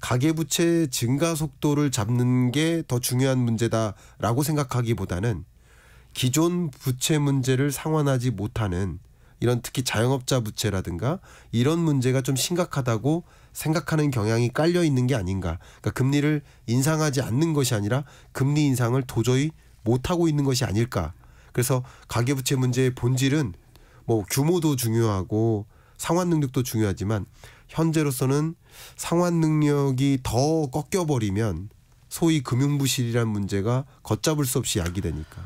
가계부채 증가 속도를 잡는 게 더 중요한 문제다라고 생각하기보다는 기존 부채 문제를 상환하지 못하는 이런 특히 자영업자 부채라든가 이런 문제가 좀 심각하다고 생각하는 경향이 깔려 있는 게 아닌가. 그러니까 금리를 인상하지 않는 것이 아니라 금리 인상을 도저히 못 하고 있는 것이 아닐까. 그래서 가계부채 문제의 본질은 뭐 규모도 중요하고 상환 능력도 중요하지만 현재로서는 상환 능력이 더 꺾여버리면 소위 금융 부실이란 문제가 걷잡을 수 없이 야기되니까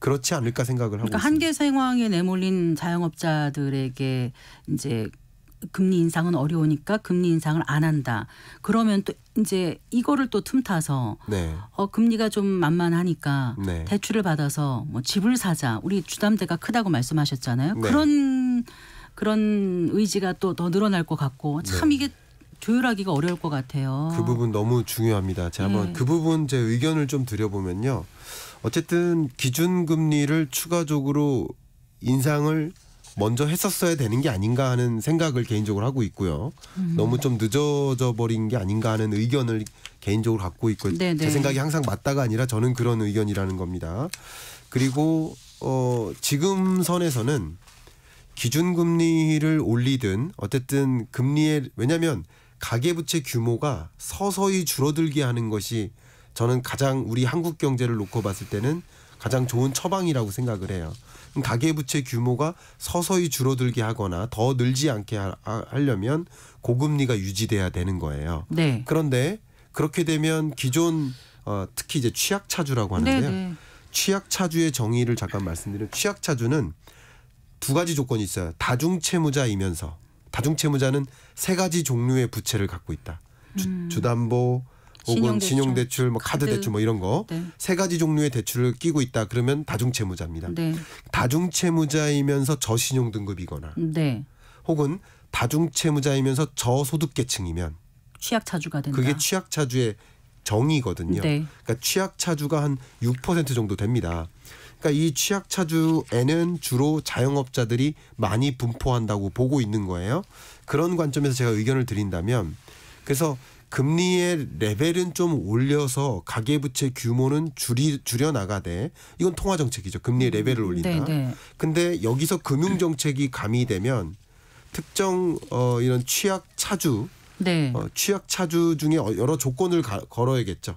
그렇지 않을까 생각을 하고 그러니까 한계 상황에 내몰린 자영업자들에게 이제 금리 인상은 어려우니까 금리 인상을 안 한다. 그러면 또 이제 이거를 또 틈타서 네. 어 금리가 좀 만만하니까 네. 대출을 받아서 뭐 집을 사자. 우리 주담대가 크다고 말씀하셨잖아요. 네. 그런 그런 의지가 또 더 늘어날 것 같고 네. 참 이게 조율하기가 어려울 것 같아요. 그 부분 너무 중요합니다. 제가 한번 네. 그 부분 제 의견을 좀 드려보면요. 어쨌든 기준금리를 추가적으로 인상을 먼저 했었어야 되는 게 아닌가 하는 생각을 개인적으로 하고 있고요. 음. 너무 좀 늦어져 버린 게 아닌가 하는 의견을 개인적으로 갖고 있고 네네. 네. 제 생각이 항상 맞다가 아니라 저는 그런 의견이라는 겁니다. 그리고 어 지금 선에서는 기준금리를 올리든 어쨌든 금리에 왜냐하면 가계부채 규모가 서서히 줄어들게 하는 것이 저는 가장 우리 한국 경제를 놓고 봤을 때는 가장 좋은 처방이라고 생각을 해요. 가계부채 규모가 서서히 줄어들게 하거나 더 늘지 않게 하, 려면 고금리가 유지돼야 되는 거예요. 네. 그런데 그렇게 되면 기존 어, 특히 이제 취약차주라고 네, 하는데요. 네네. 취약차주의 정의를 잠깐 말씀드리면 취약차주는 두 가지 조건이 있어요. 다중채무자이면서 다중채무자는 세 가지 종류의 부채를 갖고 있다. 주, 음. 주담보, 혹은 신용 대출, 뭐 카드, 카드, 대출 뭐 이런 거세 네. 가지 종류의 대출을 끼고 있다 그러면 다중채무자입니다. 네. 다중채무자이면서 저신용 등급이거나 네. 혹은 다중채무자이면서 저소득계층이면 취약차주가 된다. 그게 취약차주의 정의거든요. 네. 그러니까 취약차주가 한 6% 정도 됩니다. 그러니까 이 취약차주에는 주로 자영업자들이 많이 분포한다고 보고 있는 거예요. 그런 관점에서 제가 의견을 드린다면 그래서 금리의 레벨은 좀 올려서 가계부채 규모는 줄이 줄여 나가되 이건 통화 정책이죠. 금리의 음, 레벨을 올린다. 네네. 네. 근데 여기서 금융 정책이 가미되면 특정 어 이런 취약 차주 네. 어, 취약 차주 중에 어, 여러 조건을 가, 걸어야겠죠.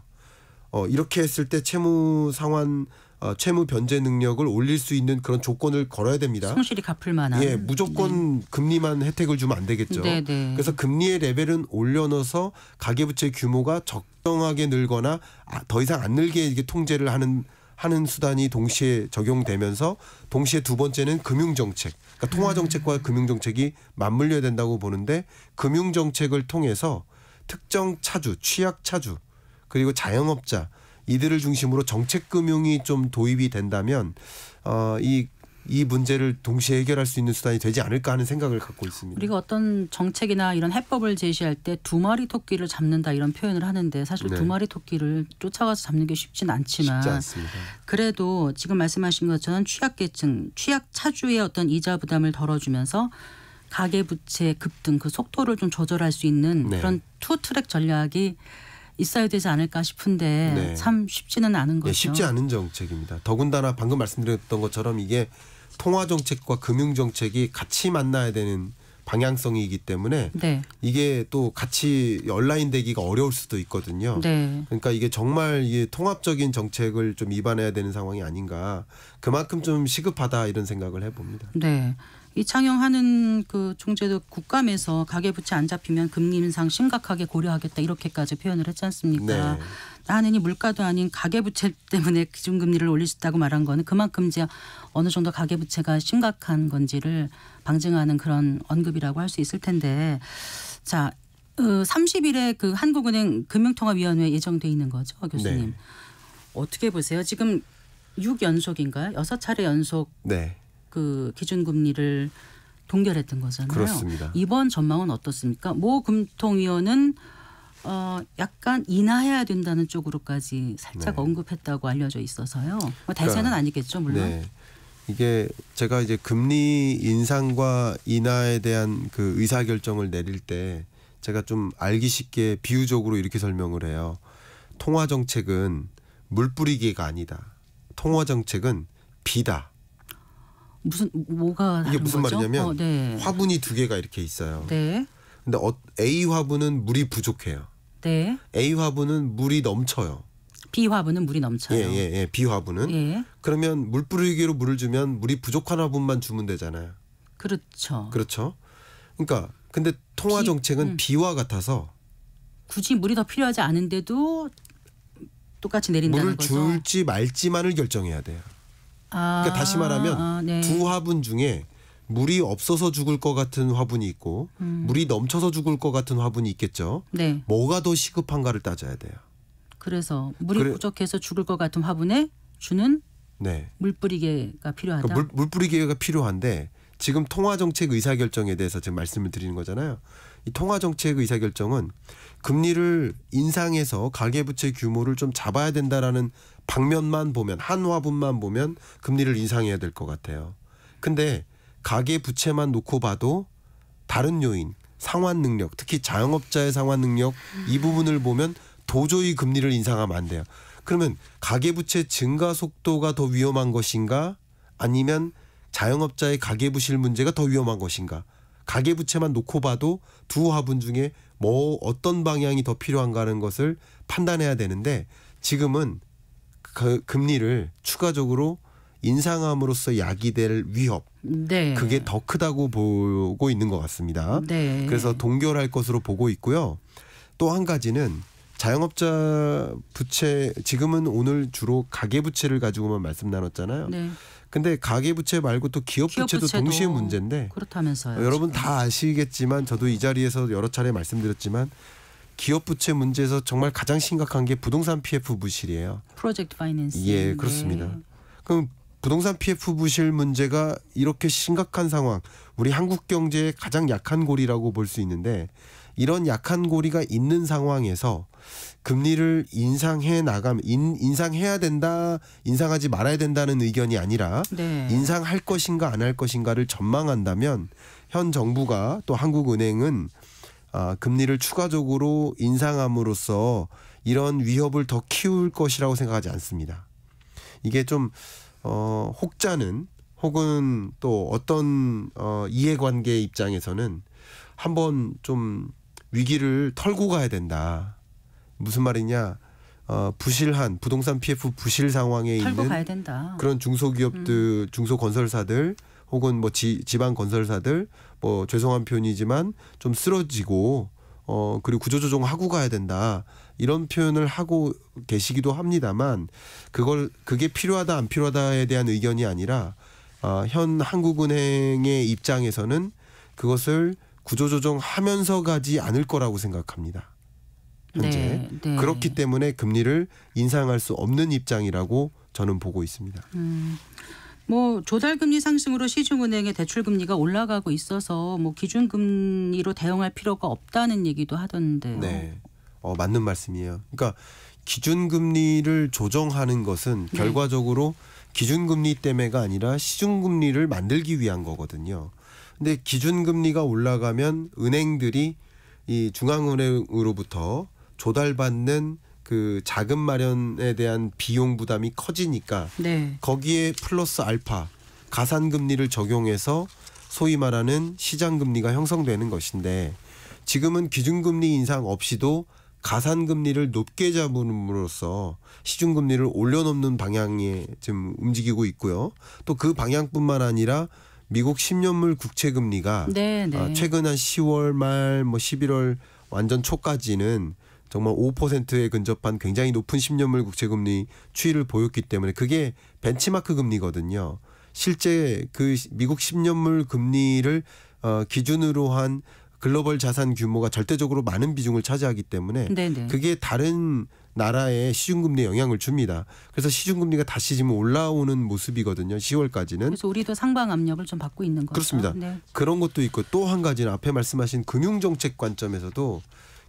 어 이렇게 했을 때 채무 상환 어, 채무 변제 능력을 올릴 수 있는 그런 조건을 걸어야 됩니다. 성실히 갚을 만한. 예, 무조건 네. 금리만 혜택을 주면 안 되겠죠. 네네. 네. 그래서 금리의 레벨은 올려놓아서 가계부채 규모가 적정하게 늘거나 아, 더 이상 안 늘게 이게 통제를 하는 하는 수단이 동시에 적용되면서 동시에 두 번째는 금융 정책. 그러니까 통화 정책과 음. 금융 정책이 맞물려야 된다고 보는데 금융 정책을 통해서 특정 차주, 취약 차주 그리고 자영업자 이들을 중심으로 정책 금융이 좀 도입이 된다면 어 이 이 문제를 동시에 해결할 수 있는 수단이 되지 않을까 하는 생각을 갖고 있습니다. 우리가 어떤 정책이나 이런 해법을 제시할 때 두 마리 토끼를 잡는다 이런 표현을 하는데 사실 네. 두 마리 토끼를 쫓아가서 잡는 게 쉽진 않지만 그래도 지금 말씀하신 것처럼 취약계층, 취약 차주의 어떤 이자 부담을 덜어주면서 가계 부채 급등 그 속도를 좀 조절할 수 있는 네. 그런 투 트랙 전략이 있어야 되지 않을까 싶은데 네. 참 쉽지는 않은 네, 거죠. 네, 쉽지 않은 정책입니다. 더군다나 방금 말씀드렸던 것처럼 이게 통화 정책과 금융 정책이 같이 만나야 되는 방향성이기 때문에 네. 이게 또 같이 온라인 되기가 어려울 수도 있거든요. 네. 그러니까 이게 정말 이게 통합적인 정책을 좀 입안해야 되는 상황이 아닌가 그만큼 좀 시급하다 이런 생각을 해봅니다. 네. 이창영하는그 총재도 국감에서 가계부채 안 잡히면 금리 인상 심각하게 고려하겠다 이렇게까지 표현을 했지 않습니까? 네. 나는 이 물가도 아닌 가계부채 때문에 기준금리를 올릴 수 있다고 말한 거는 그만큼 이제 어느 정도 가계부채가 심각한 건지를 방증하는 그런 언급이라고 할 수 있을 텐데 자 어, 30일에 그 한국은행 금융통화위원회 예정돼 있는 거죠 교수님 네. 어떻게 보세요? 지금 6연속인가요? 6차례 연속 네. 그 기준금리를 동결했던 거잖아요. 그렇습니다. 이번 전망은 어떻습니까? 모 금통위원은 어, 약간 인하해야 된다는 쪽으로까지 살짝 네. 언급했다고 알려져 있어서요. 뭐 그러니까 대세는 그러니까, 아니겠죠, 물론. 네. 이게 제가 이제 금리 인상과 인하에 대한 그 의사 결정을 내릴 때 제가 좀 알기 쉽게 비유적으로 이렇게 설명을 해요. 통화 정책은 물 뿌리기가 아니다. 통화 정책은 비다. 무슨 뭐가 이게 무슨 거죠? 말이냐면 어, 네. 화분이 두 개가 이렇게 있어요. 네. 근데 어, A 화분은 물이 부족해요. 네. A 화분은 물이 넘쳐요. B 화분은 물이 넘쳐요. 예, 예, 예. B 화분은 예. 그러면 물 뿌리기로 물을 주면 물이 부족한 화분만 주면 되잖아요. 그렇죠. 그렇죠. 그러니까 근데 통화 정책은 음. B와 같아서 굳이 물이 더 필요하지 않은데도 똑같이 내린다는 물 거죠. 물을 줄지 말지만을 결정해야 돼요. 그러니까 아, 다시 말하면 아, 네. 두 화분 중에 물이 없어서 죽을 것 같은 화분이 있고 음. 물이 넘쳐서 죽을 것 같은 화분이 있겠죠. 네. 뭐가 더 시급한가를 따져야 돼요. 그래서 물이 그래, 부족해서 죽을 것 같은 화분에 주는 네. 물 뿌리개가 필요하다. 그러니까 물, 물 뿌리개가 필요한데 지금 통화정책 의사결정에 대해서 지금 말씀을 드리는 거잖아요. 이 통화정책 의사결정은 금리를 인상해서 가계부채 규모를 좀 잡아야 된다라는 방면만 보면 한 화분만 보면 금리를 인상해야 될 것 같아요. 근데 가계 부채만 놓고 봐도 다른 요인, 상환 능력, 특히 자영업자의 상환 능력 이 부분을 보면 도저히 금리를 인상하면 안 돼요. 그러면 가계 부채 증가 속도가 더 위험한 것인가 아니면 자영업자의 가계 부실 문제가 더 위험한 것인가? 가계 부채만 놓고 봐도 두 화분 중에 뭐 어떤 방향이 더 필요한가 하는 것을 판단해야 되는데 지금은 그 금리를 추가적으로 인상함으로써 야기될 위협 네. 그게 더 크다고 보고 있는 것 같습니다. 네. 그래서 동결할 것으로 보고 있고요. 또 한 가지는 자영업자 부채 지금은 오늘 주로 가계 부채를 가지고만 말씀 나눴잖아요. 네. 근데 가계 부채 말고 또 기업, 기업 부채도, 부채도, 동시에 문제인데 그렇다면서요. 여러분 지금. 다 아시겠지만 저도 이 자리에서 여러 차례 말씀드렸지만 기업 부채 문제에서 정말 가장 심각한 게 부동산 PF 부실이에요. 프로젝트 파이낸싱. 예, 그렇습니다. 네. 그럼 부동산 PF 부실 문제가 이렇게 심각한 상황, 우리 한국 경제의 가장 약한 고리라고 볼 수 있는데 이런 약한 고리가 있는 상황에서 금리를 인상해 나감 인, 인상해야 된다 인상하지 말아야 된다는 의견이 아니라 네. 인상할 것인가 안 할 것인가를 전망한다면 현 정부가 또 한국은행은 아, 금리를 추가적으로 인상함으로써 이런 위협을 더 키울 것이라고 생각하지 않습니다. 이게 좀 어, 혹자는 혹은 또 어떤 어, 이해관계 입장에서는 한번 좀 위기를 털고 가야 된다. 무슨 말이냐? 어, 부실한 부동산 PF 부실 상황에 있는 그런 중소기업들, 음. 중소건설사들 혹은 뭐 지, 지방 건설사들 뭐 죄송한 표현이지만 좀 쓰러지고 어 그리고 구조조정 하고 가야 된다 이런 표현을 하고 계시기도 합니다만 그걸 그게 필요하다 안 필요하다에 대한 의견이 아니라 어, 현 한국은행의 입장에서는 그것을 구조조정하면서 가지 않을 거라고 생각합니다. 현재 네, 네. 그렇기 때문에 금리를 인상할 수 없는 입장이라고 저는 보고 있습니다. 음. 뭐 조달 금리 상승으로 시중은행의 대출 금리가 올라가고 있어서 뭐 기준 금리로 대응할 필요가 없다는 얘기도 하던데요. 네. 어, 맞는 말씀이에요. 그러니까 기준 금리를 조정하는 것은 네. 결과적으로 기준 금리 때문에가 아니라 시중 금리를 만들기 위한 거거든요. 근데 기준 금리가 올라가면 은행들이 이 중앙은행으로부터 조달받는 그 자금 마련에 대한 비용 부담이 커지니까 네. 거기에 플러스 알파 가산 금리를 적용해서 소위 말하는 시장 금리가 형성되는 것인데 지금은 기준금리 인상 없이도 가산금리를 높게 잡음으로써 시중금리를 올려놓는 방향에 지금 움직이고 있고요. 또 그 방향뿐만 아니라 미국 10년물 국채금리가 네, 네. 아, 최근 한 10월 말 뭐 11월 완전 초까지는 정말 5%에 근접한 굉장히 높은 10년물 국채금리 추이를 보였기 때문에 그게 벤치마크 금리거든요. 실제 그 미국 10년물 금리를 어, 기준으로 한 글로벌 자산 규모가 절대적으로 많은 비중을 차지하기 때문에 네네. 그게 다른 나라의 시중금리에 영향을 줍니다. 그래서 시중금리가 다시 지금 올라오는 모습이거든요. 10월까지는. 그래서 우리도 상방 압력을 좀 받고 있는 거죠. 그렇습니다. 네. 그런 것도 있고 또 한 가지는 앞에 말씀하신 금융정책 관점에서도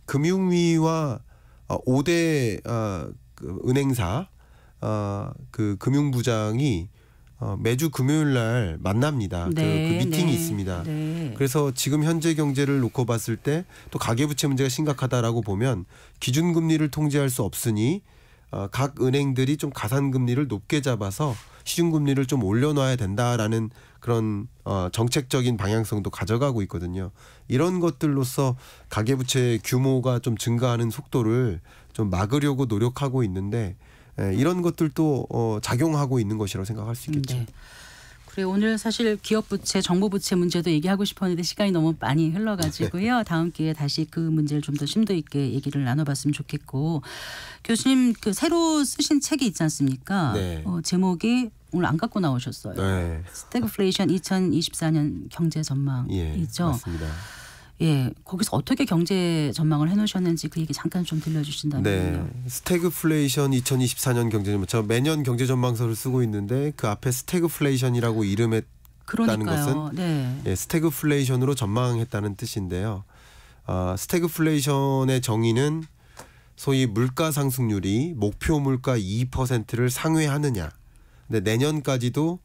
금융위와 5대 어, 어, 그 은행사 어, 그 금융부장이 어, 매주 금요일 날 만납니다. 네, 그, 그, 네, 미팅이 네, 있습니다. 네. 그래서 지금 현재 경제를 놓고 봤을 때 또 가계부채 문제가 심각하다라고 보면 기준금리를 통제할 수 없으니 어, 각 은행들이 좀 가산금리를 높게 잡아서 시중금리를 좀 올려놔야 된다라는 그런 어, 정책적인 방향성도 가져가고 있거든요. 이런 것들로서 가계부채 규모가 좀 증가하는 속도를 좀 막으려고 노력하고 있는데 예, 이런 것들도 어, 작용하고 있는 것이라고 생각할 수 있겠죠. 네. 그래 오늘 사실 기업 부채, 정부 부채 문제도 얘기하고 싶었는데 시간이 너무 많이 흘러가지고요. 네. 다음 기회에 다시 그 문제를 좀 더 심도 있게 얘기를 나눠봤으면 좋겠고 교수님 그 새로 쓰신 책이 있지 않습니까? 네. 어, 제목이 오늘 안 갖고 나오셨어요. 네. 스태그플레이션 2024년 경제 전망이죠. 예, 맞습니다. 예, 거기서 어떻게 경제 전망을 해놓으셨는지 그 얘기 잠깐 좀들려주신다면 네, 스태그플레이션 2024년 경제 전망. 저 매년 경제 전망서를 쓰고 있는데 그 앞에 스태그플레이션이라고 이름에 그러니 것은 네. 예, 스태그플레이션으로 전망했다는 뜻인데요. 어, 스태그플레이션의 정의는 소위 물가 상승률이 목표 물가 2%를 상회하느냐. 근데 내년까지도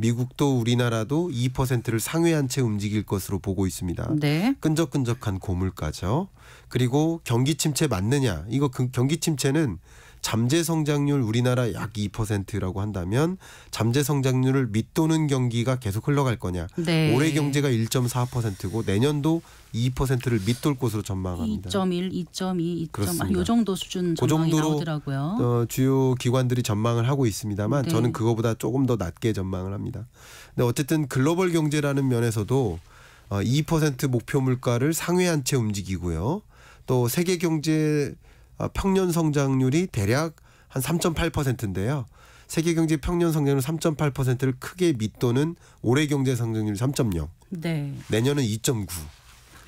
미국도 우리나라도 2%를 상회한 채 움직일 것으로 보고 있습니다. 네. 끈적끈적한 고물가죠. 그리고 경기 침체 맞느냐? 이거 그 경기 침체는 잠재 성장률 우리나라 약 2%라고 한다면 잠재 성장률을 밑도는 경기가 계속 흘러갈 거냐. 네. 올해 경제가 1.4%고 내년도 2%를 밑돌 것으로 전망합니다. 2.1, 2.2, 2.요 정도 수준 그 정도로 나오더라고요. 어, 주요 기관들이 전망을 하고 있습니다만 네. 저는 그거보다 조금 더 낮게 전망을 합니다. 근데 어쨌든 글로벌 경제라는 면에서도 어, 2% 목표 물가를 상회한 채 움직이고요. 또 세계 경제 어, 평년 성장률이 대략 한 3.8%인데요. 세계 경제 평년 성장률 3.8%를 크게 밑도는 올해 경제 성장률 3.0. 네. 내년은 2.9.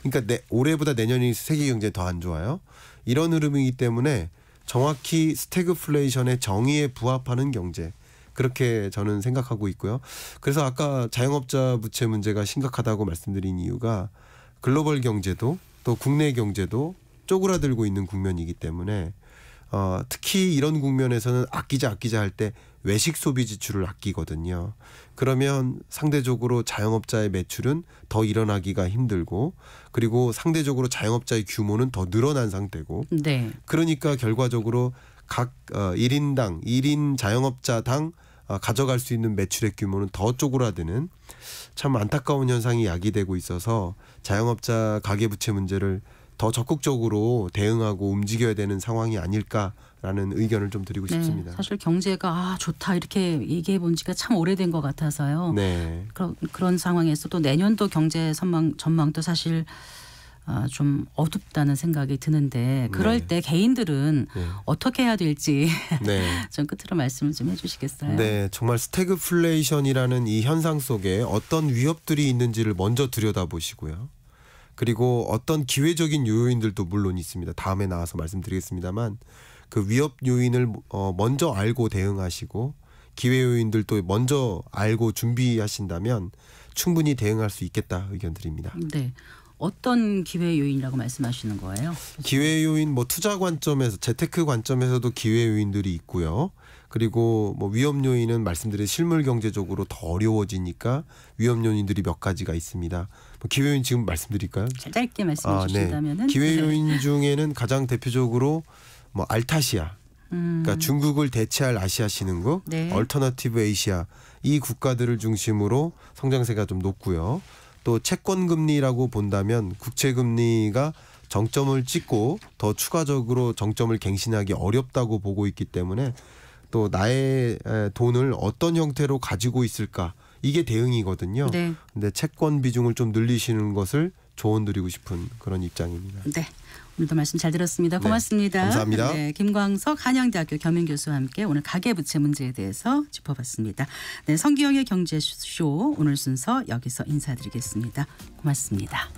그러니까 내, 올해보다 내년이 세계 경제 더 안 좋아요. 이런 흐름이기 때문에 정확히 스태그플레이션의 정의에 부합하는 경제 그렇게 저는 생각하고 있고요. 그래서 아까 자영업자 부채 문제가 심각하다고 말씀드린 이유가 글로벌 경제도 또 국내 경제도 쪼그라들고 있는 국면이기 때문에 어, 특히 이런 국면에서는 아끼자 아끼자 할 때 외식 소비 지출을 아끼거든요. 그러면 상대적으로 자영업자의 매출은 더 일어나기가 힘들고 그리고 상대적으로 자영업자의 규모는 더 늘어난 상태고 네. 그러니까 결과적으로 각 어, 1인당 1인 자영업자당 어, 가져갈 수 있는 매출액 규모는 더 쪼그라드는 참 안타까운 현상이 야기되고 있어서 자영업자 가계부채 문제를 더 적극적으로 대응하고 움직여야 되는 상황이 아닐까라는 의견을 좀 드리고 네, 싶습니다. 사실 경제가 아, 좋다 이렇게 얘기해 본 지가 참 오래된 것 같아서요. 네. 그런 그런 상황에서 또 내년도 경제 전망 전망도 사실 아, 좀 어둡다는 생각이 드는데 그럴 네. 때 개인들은 네. 어떻게 해야 될지 *laughs* 네. *laughs* 좀 끝으로 말씀을 좀 해주시겠어요? 네, 정말 스태그플레이션이라는 이 현상 속에 어떤 위협들이 있는지를 먼저 들여다보시고요. 그리고 어떤 기회적인 요인들도 물론 있습니다. 다음에 나와서 말씀드리겠습니다만 그 위협 요인을 어 먼저 알고 대응하시고 기회 요인들도 먼저 알고 준비하신다면 충분히 대응할 수 있겠다 의견 드립니다. 네. 어떤 기회 요인이라고 말씀하시는 거예요? 기회 요인 뭐 투자 관점에서 재테크 관점에서도 기회 요인들이 있고요. 그리고 뭐 위험 요인은 말씀드린 실물 경제적으로 더 어려워지니까 위험 요인들이 몇 가지가 있습니다. 뭐 기회 요인 지금 말씀드릴까요? 짧게 말씀해 아, 네. 주신다면은 네. 기회 요인 중에는 가장 대표적으로 뭐 알타시아 음. 그러니까 중국을 대체할 아시아 신흥국, 얼터너티브 에이시아 이 국가들을 중심으로 성장세가 좀 높고요. 또 채권 금리라고 본다면 국채 금리가 정점을 찍고 더 추가적으로 정점을 갱신하기 어렵다고 보고 있기 때문에 또 나의 돈을 어떤 형태로 가지고 있을까 이게 대응이거든요. 네. 근데 채권 비중을 좀 늘리시는 것을 조언 드리고 싶은 그런 입장입니다. 네. 오늘도 말씀 잘 들었습니다. 네. 고맙습니다. 네, 감사합니다. 네, 김광석 한양대학교 겸임 교수와 함께 오늘 가계부채 문제에 대해서 짚어봤습니다. 네, 성기영의 경제쇼 오늘 순서 여기서 인사드리겠습니다. 고맙습니다.